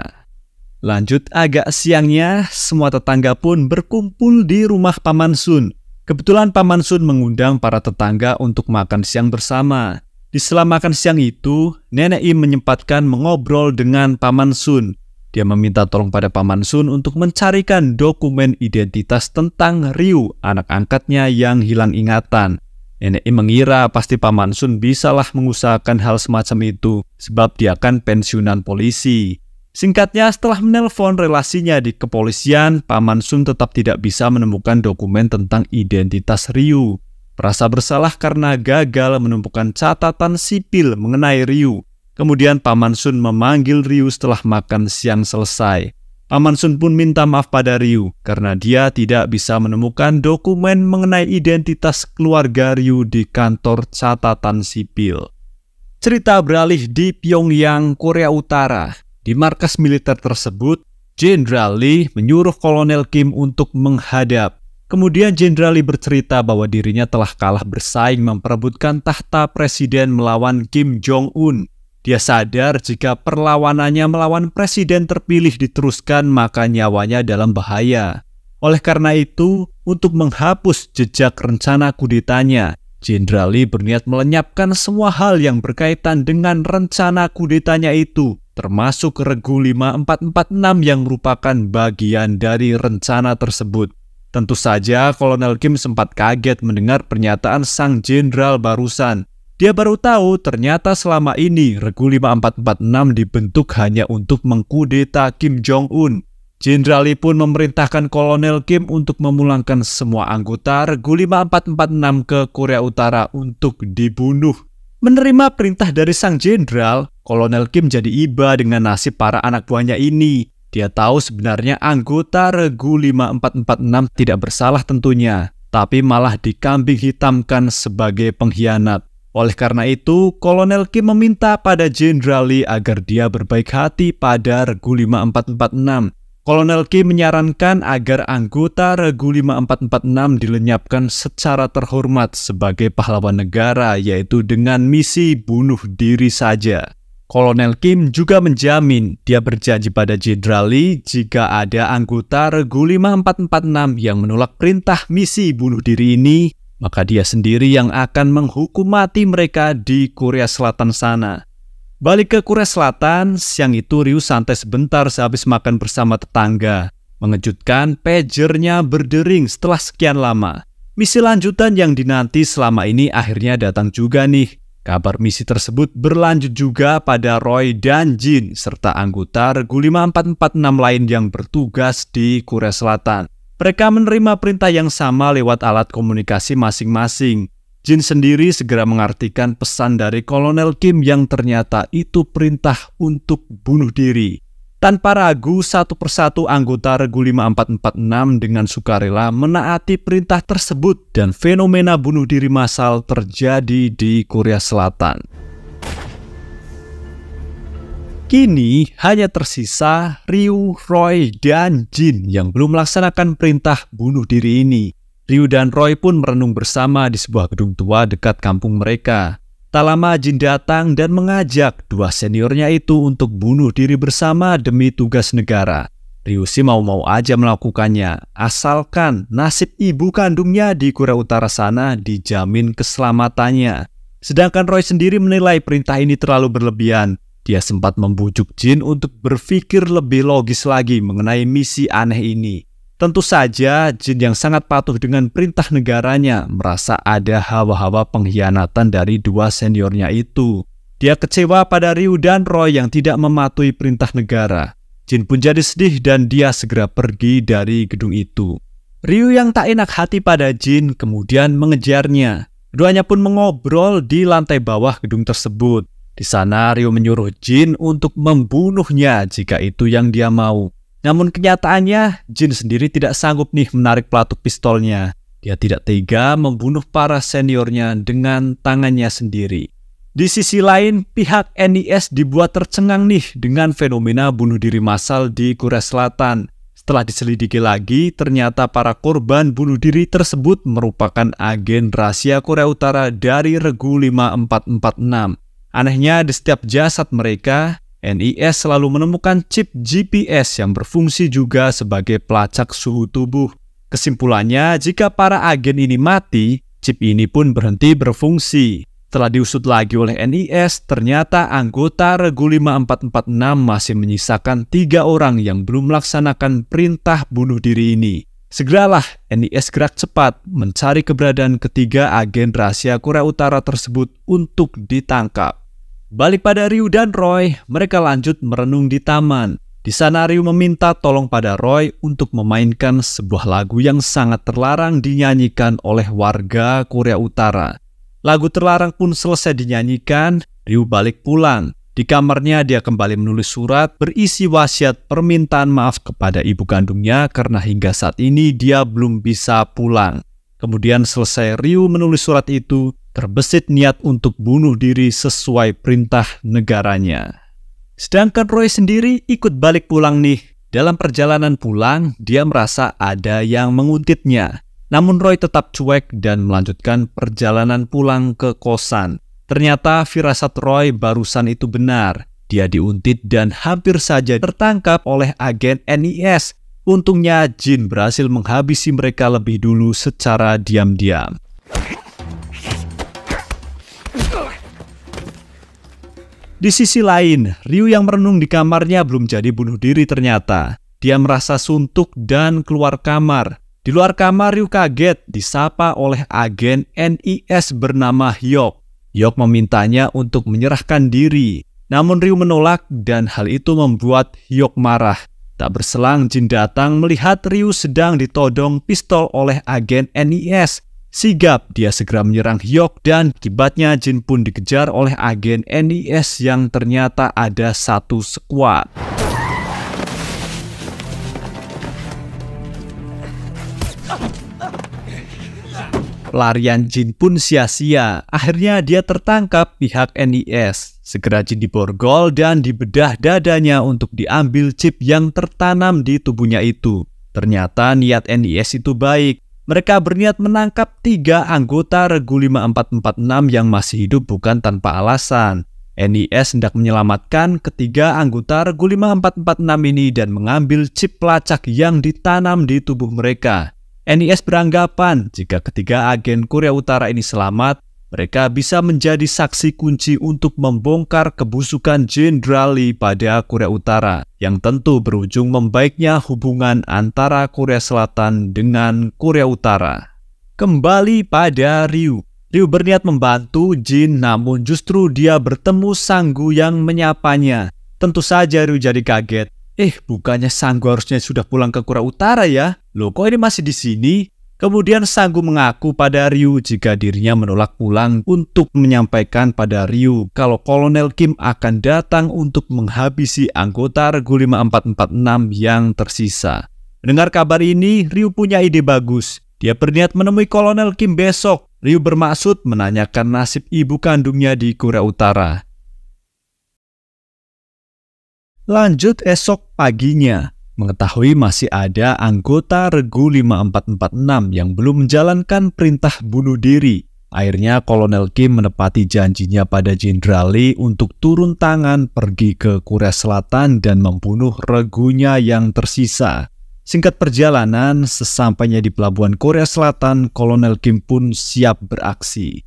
Lanjut agak siangnya, semua tetangga pun berkumpul di rumah Paman Sun. Kebetulan Paman Sun mengundang para tetangga untuk makan siang bersama. Di selama makan siang itu, Nenek Im menyempatkan mengobrol dengan Paman Sun. Dia meminta tolong pada Paman Sun untuk mencarikan dokumen identitas tentang Ryu, anak angkatnya yang hilang ingatan. Nenek mengira pasti Paman Sun bisalah mengusahakan hal semacam itu sebab dia kan pensiunan polisi. Singkatnya, setelah menelpon relasinya di kepolisian, Paman Sun tetap tidak bisa menemukan dokumen tentang identitas Ryu. Merasa bersalah karena gagal menemukan catatan sipil mengenai Ryu. Kemudian Paman Sun memanggil Ryu setelah makan siang selesai. Amansun pun minta maaf pada Ryu karena dia tidak bisa menemukan dokumen mengenai identitas keluarga Ryu di kantor catatan sipil. Cerita beralih di Pyongyang, Korea Utara. Di markas militer tersebut, Jenderal Lee menyuruh Kolonel Kim untuk menghadap. Kemudian Jenderal Lee bercerita bahwa dirinya telah kalah bersaing memperebutkan tahta presiden melawan Kim Jong-un dia sadar jika perlawanannya melawan presiden terpilih diteruskan maka nyawanya dalam bahaya. Oleh karena itu, untuk menghapus jejak rencana kudetanya, Jenderal Lee berniat melenyapkan semua hal yang berkaitan dengan rencana kudetanya itu, termasuk regu 5446 yang merupakan bagian dari rencana tersebut. Tentu saja Kolonel Kim sempat kaget mendengar pernyataan sang jenderal barusan. Dia baru tahu ternyata selama ini Regu 5446 dibentuk hanya untuk mengkudeta Kim Jong-un. Jenderal Lee pun memerintahkan Kolonel Kim untuk memulangkan semua anggota Regu 5446 ke Korea Utara untuk dibunuh. Menerima perintah dari sang jenderal, Kolonel Kim jadi iba dengan nasib para anak buahnya ini. Dia tahu sebenarnya anggota Regu 5446 tidak bersalah tentunya, tapi malah dikambing hitamkan sebagai pengkhianat. Oleh karena itu, Kolonel Kim meminta pada Jenderal Lee agar dia berbaik hati pada Regu 5446. Kolonel Kim menyarankan agar anggota Regu 5446 dilenyapkan secara terhormat sebagai pahlawan negara yaitu dengan misi bunuh diri saja. Kolonel Kim juga menjamin dia berjanji pada Jenderal Lee jika ada anggota Regu 5446 yang menolak perintah misi bunuh diri ini, maka dia sendiri yang akan menghukum mati mereka di Korea Selatan sana. Balik ke Korea Selatan, siang itu Ryu santai sebentar sehabis makan bersama tetangga. Mengejutkan, pagernya berdering setelah sekian lama. Misi lanjutan yang dinanti selama ini akhirnya datang juga nih. Kabar misi tersebut berlanjut juga pada Roy dan Jin serta anggota Regu 5446 lain yang bertugas di Korea Selatan. Mereka menerima perintah yang sama lewat alat komunikasi masing-masing. Jin sendiri segera mengartikan pesan dari Kolonel Kim yang ternyata itu perintah untuk bunuh diri. Tanpa ragu, satu persatu anggota Regu 5446 dengan sukarela menaati perintah tersebut dan fenomena bunuh diri massal terjadi di Korea Selatan. Kini hanya tersisa Ryu, Roy, dan Jin yang belum melaksanakan perintah bunuh diri ini. Ryu dan Roy pun merenung bersama di sebuah gedung tua dekat kampung mereka. Tak lama Jin datang dan mengajak dua seniornya itu untuk bunuh diri bersama demi tugas negara. Ryu sih mau-mau aja melakukannya, asalkan nasib ibu kandungnya di Korea Utara sana dijamin keselamatannya. Sedangkan Roy sendiri menilai perintah ini terlalu berlebihan dia sempat membujuk Jin untuk berpikir lebih logis lagi mengenai misi aneh ini. Tentu saja, Jin yang sangat patuh dengan perintah negaranya merasa ada hawa-hawa pengkhianatan dari dua seniornya itu. Dia kecewa pada Ryu dan Roy yang tidak mematuhi perintah negara. Jin pun jadi sedih dan dia segera pergi dari gedung itu. Ryu yang tak enak hati pada Jin kemudian mengejarnya. Keduanya pun mengobrol di lantai bawah gedung tersebut. Di sana Ryu menyuruh Jin untuk membunuhnya jika itu yang dia mau. Namun kenyataannya Jin sendiri tidak sanggup nih menarik pelatuk pistolnya. Dia tidak tega membunuh para seniornya dengan tangannya sendiri. Di sisi lain, pihak NIS dibuat tercengang nih dengan fenomena bunuh diri massal di Korea Selatan. Setelah diselidiki lagi, ternyata para korban bunuh diri tersebut merupakan agen rahasia Korea Utara dari Regu 5446. Anehnya, di setiap jasad mereka, NIS selalu menemukan chip GPS yang berfungsi juga sebagai pelacak suhu tubuh. Kesimpulannya, jika para agen ini mati, chip ini pun berhenti berfungsi. Setelah diusut lagi oleh NIS, ternyata anggota Regu 5446 masih menyisakan tiga orang yang belum melaksanakan perintah bunuh diri ini. Segeralah NIS gerak cepat mencari keberadaan ketiga agen rahasia Korea Utara tersebut untuk ditangkap. Balik pada Ryu dan Roy, mereka lanjut merenung di taman. Di sana Ryu meminta tolong pada Roy untuk memainkan sebuah lagu yang sangat terlarang dinyanyikan oleh warga Korea Utara. Lagu terlarang pun selesai dinyanyikan, Ryu balik pulang. Di kamarnya dia kembali menulis surat berisi wasiat permintaan maaf kepada ibu kandungnya karena hingga saat ini dia belum bisa pulang. Kemudian selesai Ryu menulis surat itu, terbesit niat untuk bunuh diri sesuai perintah negaranya. Sedangkan Roy sendiri ikut balik pulang nih. Dalam perjalanan pulang, dia merasa ada yang menguntitnya. Namun Roy tetap cuek dan melanjutkan perjalanan pulang ke kosan. Ternyata firasat Roy barusan itu benar. Dia diuntit dan hampir saja tertangkap oleh agen NIS. Untungnya Jin berhasil menghabisi mereka lebih dulu secara diam-diam. Di sisi lain, Ryu yang merenung di kamarnya belum jadi bunuh diri ternyata. Dia merasa suntuk dan keluar kamar. Di luar kamar, Ryu kaget disapa oleh agen NIS bernama Hyok. Hyok memintanya untuk menyerahkan diri. Namun Ryu menolak dan hal itu membuat Hyok marah. Tak berselang, Jin datang melihat Ryu sedang ditodong pistol oleh agen NIS Sigap, dia segera menyerang Hyok dan akibatnya Jin pun dikejar oleh agen NIS yang ternyata ada satu squad. Pelarian Jin pun sia-sia. Akhirnya dia tertangkap pihak NIS. Segera Jin diborgol dan dibedah dadanya untuk diambil chip yang tertanam di tubuhnya itu. Ternyata niat NIS itu baik. Mereka berniat menangkap tiga anggota Regu 5446 yang masih hidup bukan tanpa alasan. NIS hendak menyelamatkan ketiga anggota Regu 5446 ini dan mengambil chip pelacak yang ditanam di tubuh mereka. NIS beranggapan jika ketiga agen Korea Utara ini selamat, mereka bisa menjadi saksi kunci untuk membongkar kebusukan Jenderal Lee pada Korea Utara, yang tentu berujung membaiknya hubungan antara Korea Selatan dengan Korea Utara. Kembali pada Ryu. Ryu berniat membantu Jin namun justru dia bertemu Sanggu yang menyapanya. Tentu saja Ryu jadi kaget. Eh, bukannya Sanggu harusnya sudah pulang ke Korea Utara ya? Loh, kok ini masih di sini? Kemudian Sanggu mengaku pada Ryu jika dirinya menolak pulang untuk menyampaikan pada Ryu kalau Kolonel Kim akan datang untuk menghabisi anggota Regu 5446 yang tersisa. Mendengar kabar ini, Ryu punya ide bagus. Dia berniat menemui Kolonel Kim besok. Ryu bermaksud menanyakan nasib ibu kandungnya di Korea Utara. Lanjut esok paginya, mengetahui masih ada anggota Regu 5446 yang belum menjalankan perintah bunuh diri. Akhirnya Kolonel Kim menepati janjinya pada Jenderal Lee untuk turun tangan pergi ke Korea Selatan dan membunuh regunya yang tersisa. Singkat perjalanan, sesampainya di pelabuhan Korea Selatan, Kolonel Kim pun siap beraksi.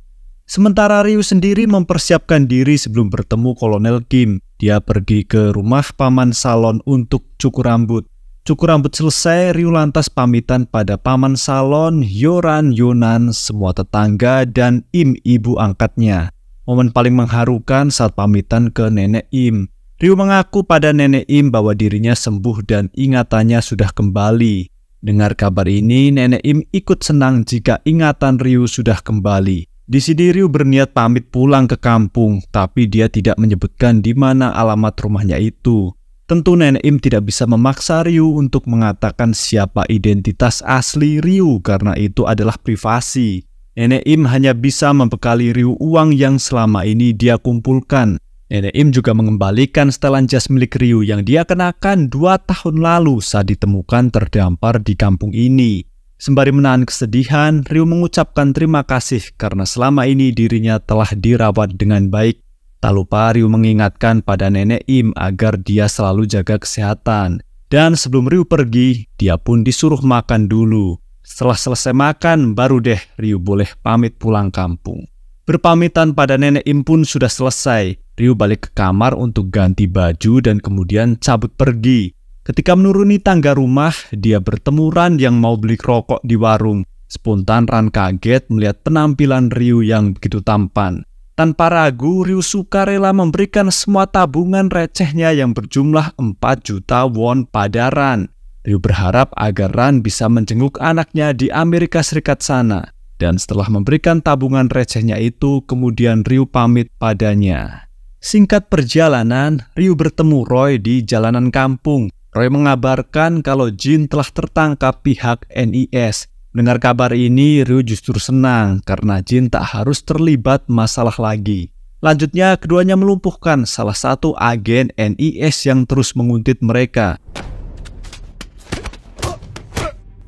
Sementara Ryu sendiri mempersiapkan diri sebelum bertemu Kolonel Kim. Dia pergi ke rumah paman Salon untuk cukur rambut. Cukur rambut selesai, Ryu lantas pamitan pada paman Salon, Yoran, Yunan, semua tetangga, dan Im ibu angkatnya. Momen paling mengharukan saat pamitan ke nenek Im. Ryu mengaku pada nenek Im bahwa dirinya sembuh dan ingatannya sudah kembali. Dengar kabar ini, nenek Im ikut senang jika ingatan Ryu sudah kembali. Di sini Ryu berniat pamit pulang ke kampung, tapi dia tidak menyebutkan di mana alamat rumahnya itu. Tentu Nenek Im tidak bisa memaksa Ryu untuk mengatakan siapa identitas asli Ryu karena itu adalah privasi. Nenek Im hanya bisa membekali Ryu uang yang selama ini dia kumpulkan. Nenek Im juga mengembalikan setelan jas milik Ryu yang dia kenakan dua tahun lalu saat ditemukan terdampar di kampung ini. Sembari menahan kesedihan, Ryu mengucapkan terima kasih karena selama ini dirinya telah dirawat dengan baik. Tak lupa Ryu mengingatkan pada nenek Im agar dia selalu jaga kesehatan. Dan sebelum Ryu pergi, dia pun disuruh makan dulu. Setelah selesai makan, baru deh Ryu boleh pamit pulang kampung. Berpamitan pada nenek Im pun sudah selesai. Ryu balik ke kamar untuk ganti baju dan kemudian cabut pergi. Ketika menuruni tangga rumah, dia bertemu Ran yang mau beli rokok di warung. Spontan Ran kaget melihat penampilan Ryu yang begitu tampan. Tanpa ragu, Ryu suka rela memberikan semua tabungan recehnya yang berjumlah 4 juta won pada Ran. Ryu berharap agar Ran bisa menjenguk anaknya di Amerika Serikat sana. Dan setelah memberikan tabungan recehnya itu, kemudian Ryu pamit padanya. Singkat perjalanan, Ryu bertemu Roy di jalanan kampung. Roy mengabarkan kalau Jin telah tertangkap pihak NIS. Mendengar kabar ini, Ryu justru senang karena Jin tak harus terlibat masalah lagi. Lanjutnya, keduanya melumpuhkan salah satu agen NIS yang terus menguntit mereka.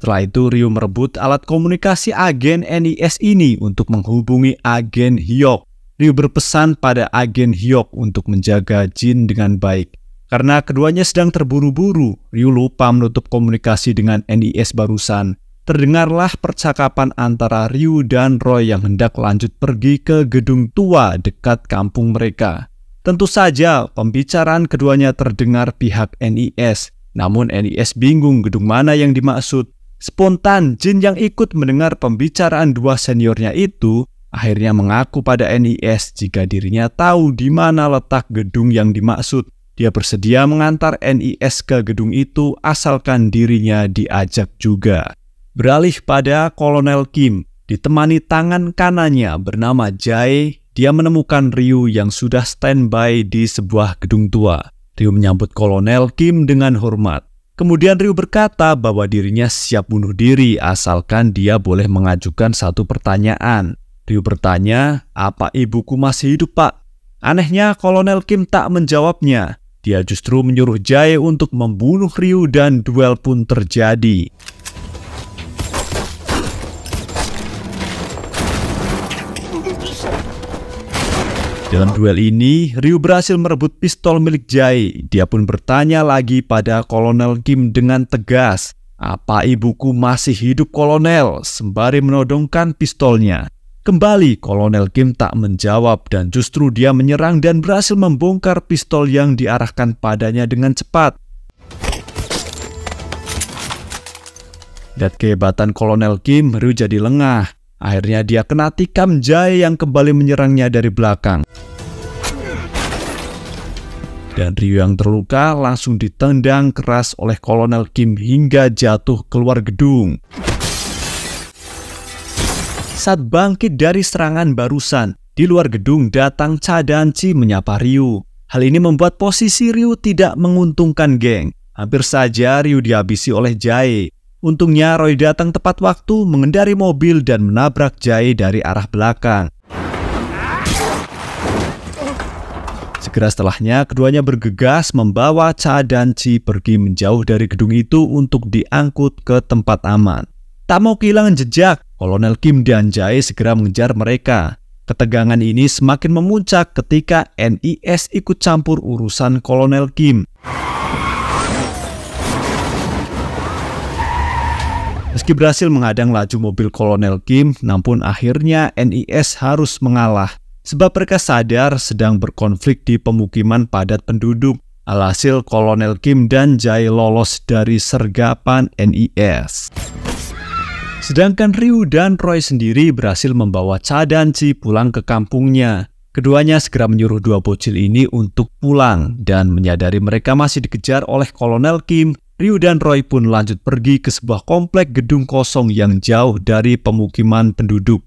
Setelah itu, Ryu merebut alat komunikasi agen NIS ini untuk menghubungi agen Hyok. Ryu berpesan pada agen Hyok untuk menjaga Jin dengan baik. Karena keduanya sedang terburu-buru, Ryu lupa menutup komunikasi dengan NIS barusan. Terdengarlah percakapan antara Ryu dan Roy yang hendak lanjut pergi ke gedung tua dekat kampung mereka. Tentu saja, pembicaraan keduanya terdengar pihak NIS. Namun NIS bingung gedung mana yang dimaksud. Spontan, Jin yang ikut mendengar pembicaraan dua seniornya itu akhirnya mengaku pada NIS jika dirinya tahu di mana letak gedung yang dimaksud dia bersedia mengantar NIS ke gedung itu asalkan dirinya diajak juga. Beralih pada Kolonel Kim, ditemani tangan kanannya bernama Jae, dia menemukan Ryu yang sudah standby di sebuah gedung tua. Ryu menyambut Kolonel Kim dengan hormat. Kemudian Ryu berkata bahwa dirinya siap bunuh diri asalkan dia boleh mengajukan satu pertanyaan. Ryu bertanya, apa ibuku masih hidup pak? Anehnya Kolonel Kim tak menjawabnya. Dia justru menyuruh Jae untuk membunuh Ryu dan duel pun terjadi. Dalam duel ini, Ryu berhasil merebut pistol milik Jae. Dia pun bertanya lagi pada Kolonel Kim dengan tegas, apa ibuku masih hidup kolonel? Sembari menodongkan pistolnya. Kembali, Kolonel Kim tak menjawab dan justru dia menyerang dan berhasil membongkar pistol yang diarahkan padanya dengan cepat. Lihat kehebatan Kolonel Kim, Ryu jadi lengah. Akhirnya dia kena tikam Jae yang kembali menyerangnya dari belakang. Dan Ryu yang terluka langsung ditendang keras oleh Kolonel Kim hingga jatuh keluar gedung. Saat bangkit dari serangan barusan, di luar gedung datang Cha dan Chi menyapa Ryu. Hal ini membuat posisi Ryu tidak menguntungkan geng. Hampir saja Ryu dihabisi oleh Jae. Untungnya Roy datang tepat waktu mengendari mobil dan menabrak Jae dari arah belakang. Segera setelahnya, keduanya bergegas membawa Cha dan Chi pergi menjauh dari gedung itu untuk diangkut ke tempat aman. Tak mau kehilangan jejak, Kolonel Kim dan Jae segera mengejar mereka. Ketegangan ini semakin memuncak ketika NIS ikut campur urusan Kolonel Kim. Meski berhasil mengadang laju mobil Kolonel Kim, namun akhirnya NIS harus mengalah. Sebab mereka sadar sedang berkonflik di pemukiman padat penduduk. Alhasil Kolonel Kim dan Jai lolos dari sergapan NIS. Sedangkan Ryu dan Roy sendiri berhasil membawa Cha dan Chi pulang ke kampungnya. Keduanya segera menyuruh dua bocil ini untuk pulang dan menyadari mereka masih dikejar oleh Kolonel Kim. Ryu dan Roy pun lanjut pergi ke sebuah komplek gedung kosong yang jauh dari pemukiman penduduk.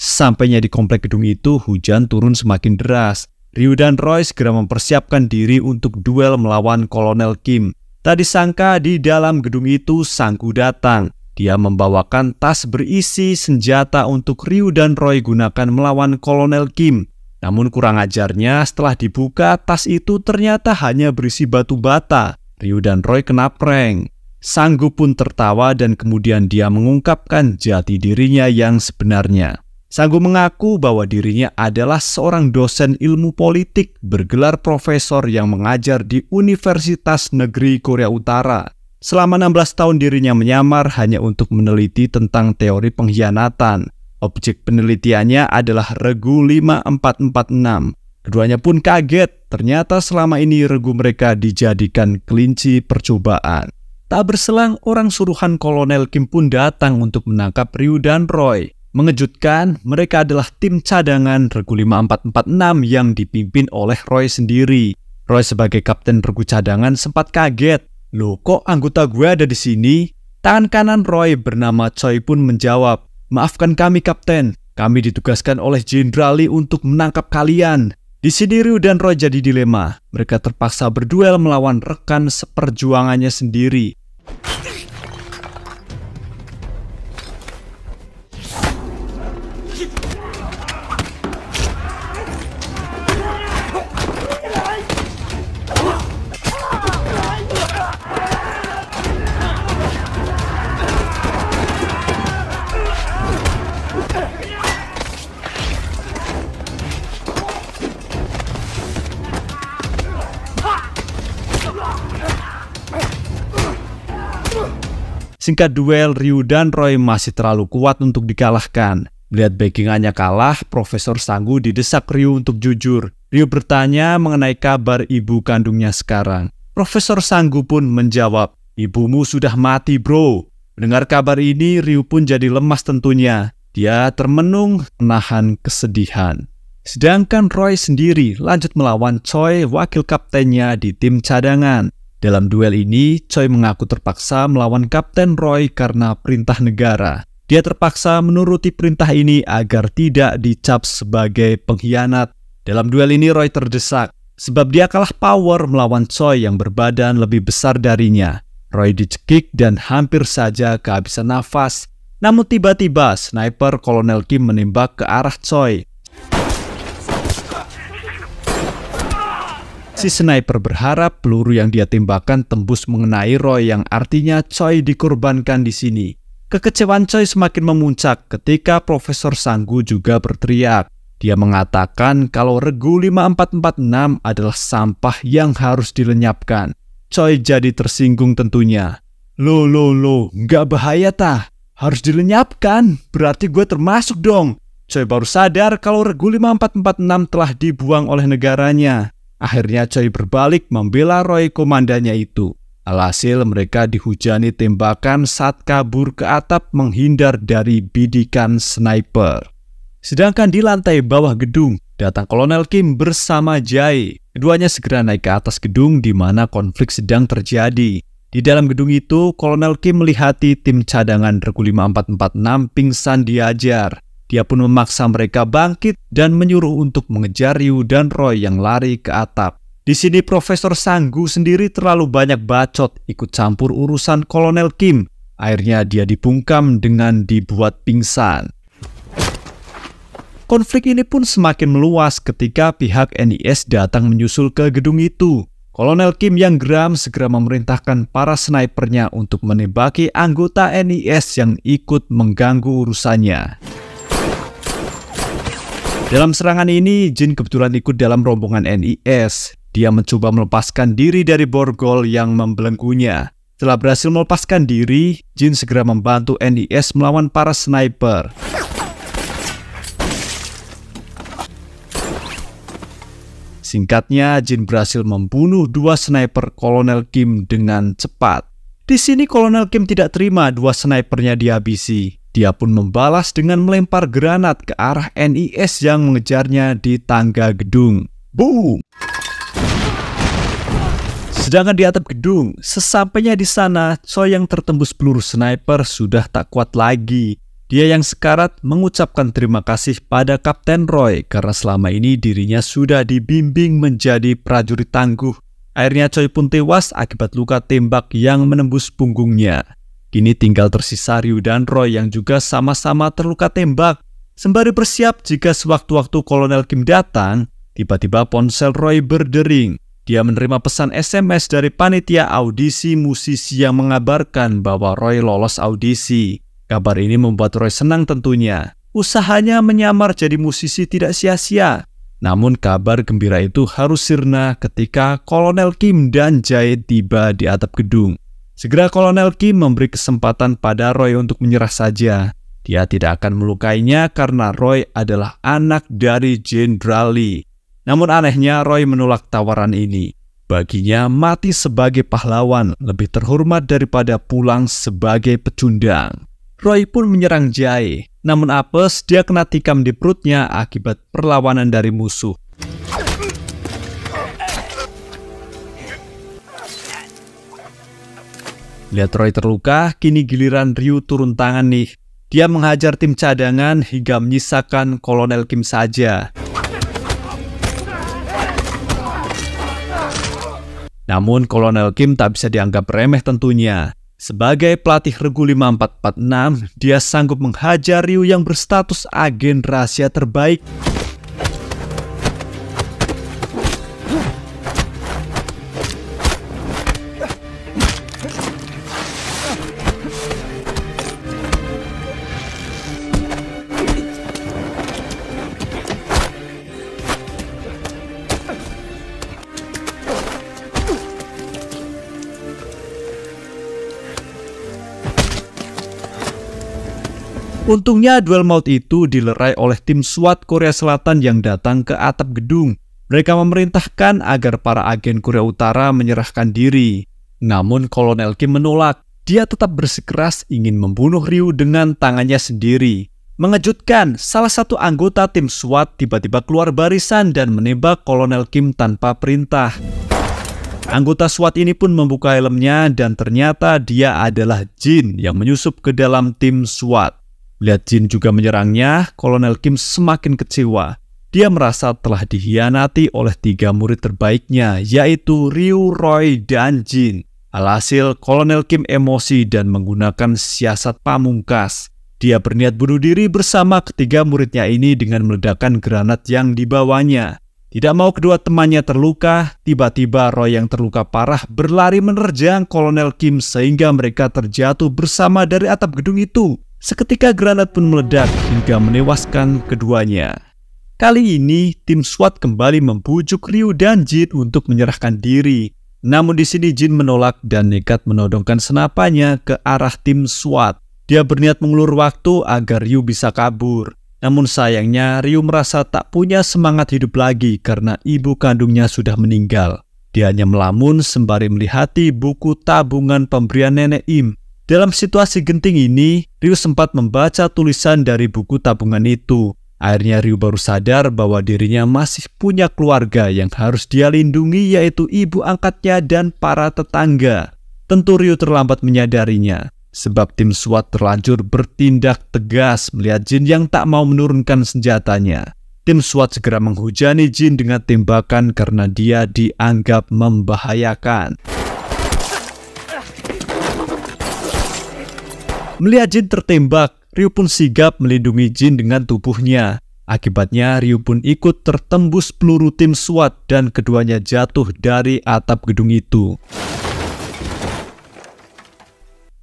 Sampainya di komplek gedung itu, hujan turun semakin deras. Ryu dan Roy segera mempersiapkan diri untuk duel melawan Kolonel Kim. Tak disangka di dalam gedung itu Sangku datang. Dia membawakan tas berisi senjata untuk Ryu dan Roy gunakan melawan Kolonel Kim. Namun kurang ajarnya setelah dibuka tas itu ternyata hanya berisi batu bata. Ryu dan Roy kena prank. Sanggu pun tertawa dan kemudian dia mengungkapkan jati dirinya yang sebenarnya. Sanggu mengaku bahwa dirinya adalah seorang dosen ilmu politik bergelar profesor yang mengajar di Universitas Negeri Korea Utara. Selama 16 tahun dirinya menyamar hanya untuk meneliti tentang teori pengkhianatan. Objek penelitiannya adalah Regu 5446. Keduanya pun kaget, ternyata selama ini regu mereka dijadikan kelinci percobaan. Tak berselang, orang suruhan Kolonel Kim pun datang untuk menangkap Ryu dan Roy. Mengejutkan, mereka adalah tim cadangan regu 5446 yang dipimpin oleh Roy sendiri. Roy sebagai kapten regu cadangan sempat kaget. Loh kok anggota gue ada di sini? Tangan kanan Roy bernama Choi pun menjawab, Maafkan kami kapten, kami ditugaskan oleh Lee untuk menangkap kalian. Di sini Ryu dan Roy jadi dilema. Mereka terpaksa berduel melawan rekan seperjuangannya sendiri. Singkat duel, Ryu dan Roy masih terlalu kuat untuk dikalahkan. Melihat backingannya kalah, Profesor Sanggu didesak Ryu untuk jujur. Ryu bertanya mengenai kabar ibu kandungnya sekarang. Profesor Sanggu pun menjawab, Ibumu sudah mati bro. Mendengar kabar ini, Ryu pun jadi lemas tentunya. Dia termenung menahan kesedihan. Sedangkan Roy sendiri lanjut melawan Choi, wakil kaptennya di tim cadangan. Dalam duel ini, Choi mengaku terpaksa melawan Kapten Roy karena perintah negara. Dia terpaksa menuruti perintah ini agar tidak dicap sebagai pengkhianat. Dalam duel ini Roy terdesak, sebab dia kalah power melawan Choi yang berbadan lebih besar darinya. Roy dicekik dan hampir saja kehabisan nafas. Namun tiba-tiba sniper Kolonel Kim menembak ke arah Choi. Si sniper berharap peluru yang dia tembakan tembus mengenai Roy yang artinya Choi dikorbankan di sini. Kekecewaan Choi semakin memuncak ketika Profesor Sanggu juga berteriak. Dia mengatakan kalau regu 5446 adalah sampah yang harus dilenyapkan. Choi jadi tersinggung tentunya. Lo lo lo, nggak bahaya tah? Harus dilenyapkan, berarti gue termasuk dong. Choi baru sadar kalau regu 5446 telah dibuang oleh negaranya. Akhirnya Choi berbalik membela Roy komandannya itu. Alhasil mereka dihujani tembakan saat kabur ke atap menghindar dari bidikan sniper. Sedangkan di lantai bawah gedung, datang Kolonel Kim bersama Jai. Keduanya segera naik ke atas gedung di mana konflik sedang terjadi. Di dalam gedung itu, Kolonel Kim melihat tim cadangan Regu 5446 pingsan diajar. Dia pun memaksa mereka bangkit dan menyuruh untuk mengejar Ryu dan Roy yang lari ke atap. Di sini Profesor Sanggu sendiri terlalu banyak bacot ikut campur urusan Kolonel Kim. Akhirnya dia dibungkam dengan dibuat pingsan. Konflik ini pun semakin meluas ketika pihak NIS datang menyusul ke gedung itu. Kolonel Kim yang geram segera memerintahkan para snipernya untuk menembaki anggota NIS yang ikut mengganggu urusannya. Dalam serangan ini, Jin kebetulan ikut dalam rombongan NIS. Dia mencoba melepaskan diri dari borgol yang membelenggunya. Setelah berhasil melepaskan diri, Jin segera membantu NIS melawan para sniper. Singkatnya, Jin berhasil membunuh dua sniper Kolonel Kim dengan cepat. Di sini Kolonel Kim tidak terima dua snipernya dihabisi. Dia pun membalas dengan melempar granat ke arah NIS yang mengejarnya di tangga gedung. Boom! Sedangkan di atap gedung, sesampainya di sana, Choi yang tertembus peluru sniper sudah tak kuat lagi. Dia yang sekarat mengucapkan terima kasih pada Kapten Roy karena selama ini dirinya sudah dibimbing menjadi prajurit tangguh Akhirnya Choi pun tewas akibat luka tembak yang menembus punggungnya. Kini tinggal tersisa Ryu dan Roy yang juga sama-sama terluka tembak. Sembari bersiap jika sewaktu-waktu Kolonel Kim datang, tiba-tiba ponsel Roy berdering. Dia menerima pesan SMS dari panitia audisi musisi yang mengabarkan bahwa Roy lolos audisi. Kabar ini membuat Roy senang tentunya. Usahanya menyamar jadi musisi tidak sia-sia. Namun kabar gembira itu harus sirna ketika Kolonel Kim dan Jae tiba di atap gedung. Segera Kolonel Kim memberi kesempatan pada Roy untuk menyerah saja. Dia tidak akan melukainya karena Roy adalah anak dari Jenderal Lee. Namun anehnya Roy menolak tawaran ini. Baginya mati sebagai pahlawan lebih terhormat daripada pulang sebagai pecundang. Roy pun menyerang Jae. Namun apes, dia kena tikam di perutnya akibat perlawanan dari musuh. Lihat Roy terluka, kini giliran Ryu turun tangan nih. Dia menghajar tim cadangan hingga menyisakan Kolonel Kim saja. Namun Kolonel Kim tak bisa dianggap remeh tentunya. Sebagai pelatih regu 5446, dia sanggup menghajar Ryu yang berstatus agen rahasia terbaik. Untungnya duel maut itu dilerai oleh tim SWAT Korea Selatan yang datang ke atap gedung. Mereka memerintahkan agar para agen Korea Utara menyerahkan diri. Namun Kolonel Kim menolak. Dia tetap bersikeras ingin membunuh Ryu dengan tangannya sendiri. Mengejutkan, salah satu anggota tim SWAT tiba-tiba keluar barisan dan menembak Kolonel Kim tanpa perintah. Anggota SWAT ini pun membuka helmnya dan ternyata dia adalah Jin yang menyusup ke dalam tim SWAT. Melihat Jin juga menyerangnya, Kolonel Kim semakin kecewa. Dia merasa telah dihianati oleh tiga murid terbaiknya, yaitu Ryu, Roy, dan Jin. Alhasil, Kolonel Kim emosi dan menggunakan siasat pamungkas. Dia berniat bunuh diri bersama ketiga muridnya ini dengan meledakkan granat yang dibawanya. Tidak mau kedua temannya terluka, tiba-tiba Roy yang terluka parah berlari menerjang Kolonel Kim sehingga mereka terjatuh bersama dari atap gedung itu. Seketika granat pun meledak hingga menewaskan keduanya. Kali ini, tim SWAT kembali membujuk Ryu dan Jin untuk menyerahkan diri. Namun di sini Jin menolak dan nekat menodongkan senapanya ke arah tim SWAT. Dia berniat mengulur waktu agar Ryu bisa kabur. Namun sayangnya Ryu merasa tak punya semangat hidup lagi karena ibu kandungnya sudah meninggal. Dia hanya melamun sembari melihat buku tabungan pemberian nenek Im. Dalam situasi genting ini, Ryu sempat membaca tulisan dari buku tabungan itu. Akhirnya Ryu baru sadar bahwa dirinya masih punya keluarga yang harus dia lindungi yaitu ibu angkatnya dan para tetangga. Tentu Ryu terlambat menyadarinya, sebab tim SWAT terlanjur bertindak tegas melihat Jin yang tak mau menurunkan senjatanya. Tim SWAT segera menghujani Jin dengan tembakan karena dia dianggap membahayakan. Melihat jin tertembak, Ryu pun sigap melindungi jin dengan tubuhnya. Akibatnya, Ryu pun ikut tertembus peluru tim SWAT dan keduanya jatuh dari atap gedung itu.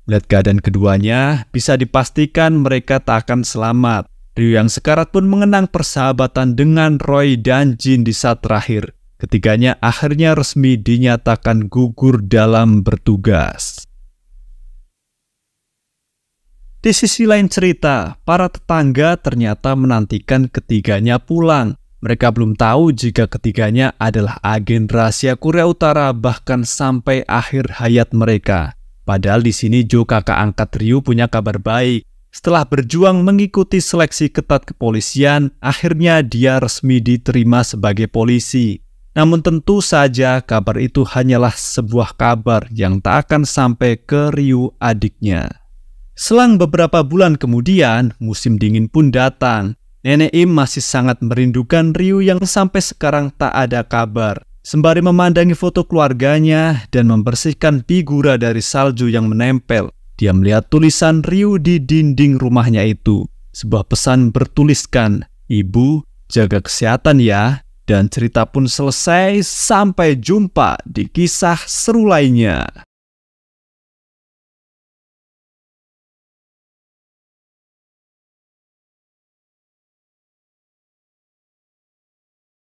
Melihat keadaan keduanya, bisa dipastikan mereka tak akan selamat. Ryu yang sekarat pun mengenang persahabatan dengan Roy dan Jin di saat terakhir. Ketiganya akhirnya resmi dinyatakan gugur dalam bertugas. Di sisi lain cerita, para tetangga ternyata menantikan ketiganya pulang. Mereka belum tahu jika ketiganya adalah agen rahasia Korea Utara bahkan sampai akhir hayat mereka. Padahal di sini Jo kakak angkat Ryu punya kabar baik. Setelah berjuang mengikuti seleksi ketat kepolisian, akhirnya dia resmi diterima sebagai polisi. Namun tentu saja kabar itu hanyalah sebuah kabar yang tak akan sampai ke Ryu adiknya. Selang beberapa bulan kemudian, musim dingin pun datang. Nenek Im masih sangat merindukan Ryu yang sampai sekarang tak ada kabar. Sembari memandangi foto keluarganya dan membersihkan figura dari salju yang menempel, dia melihat tulisan Ryu di dinding rumahnya itu. Sebuah pesan bertuliskan, Ibu, jaga kesehatan ya. Dan cerita pun selesai, sampai jumpa di kisah seru lainnya.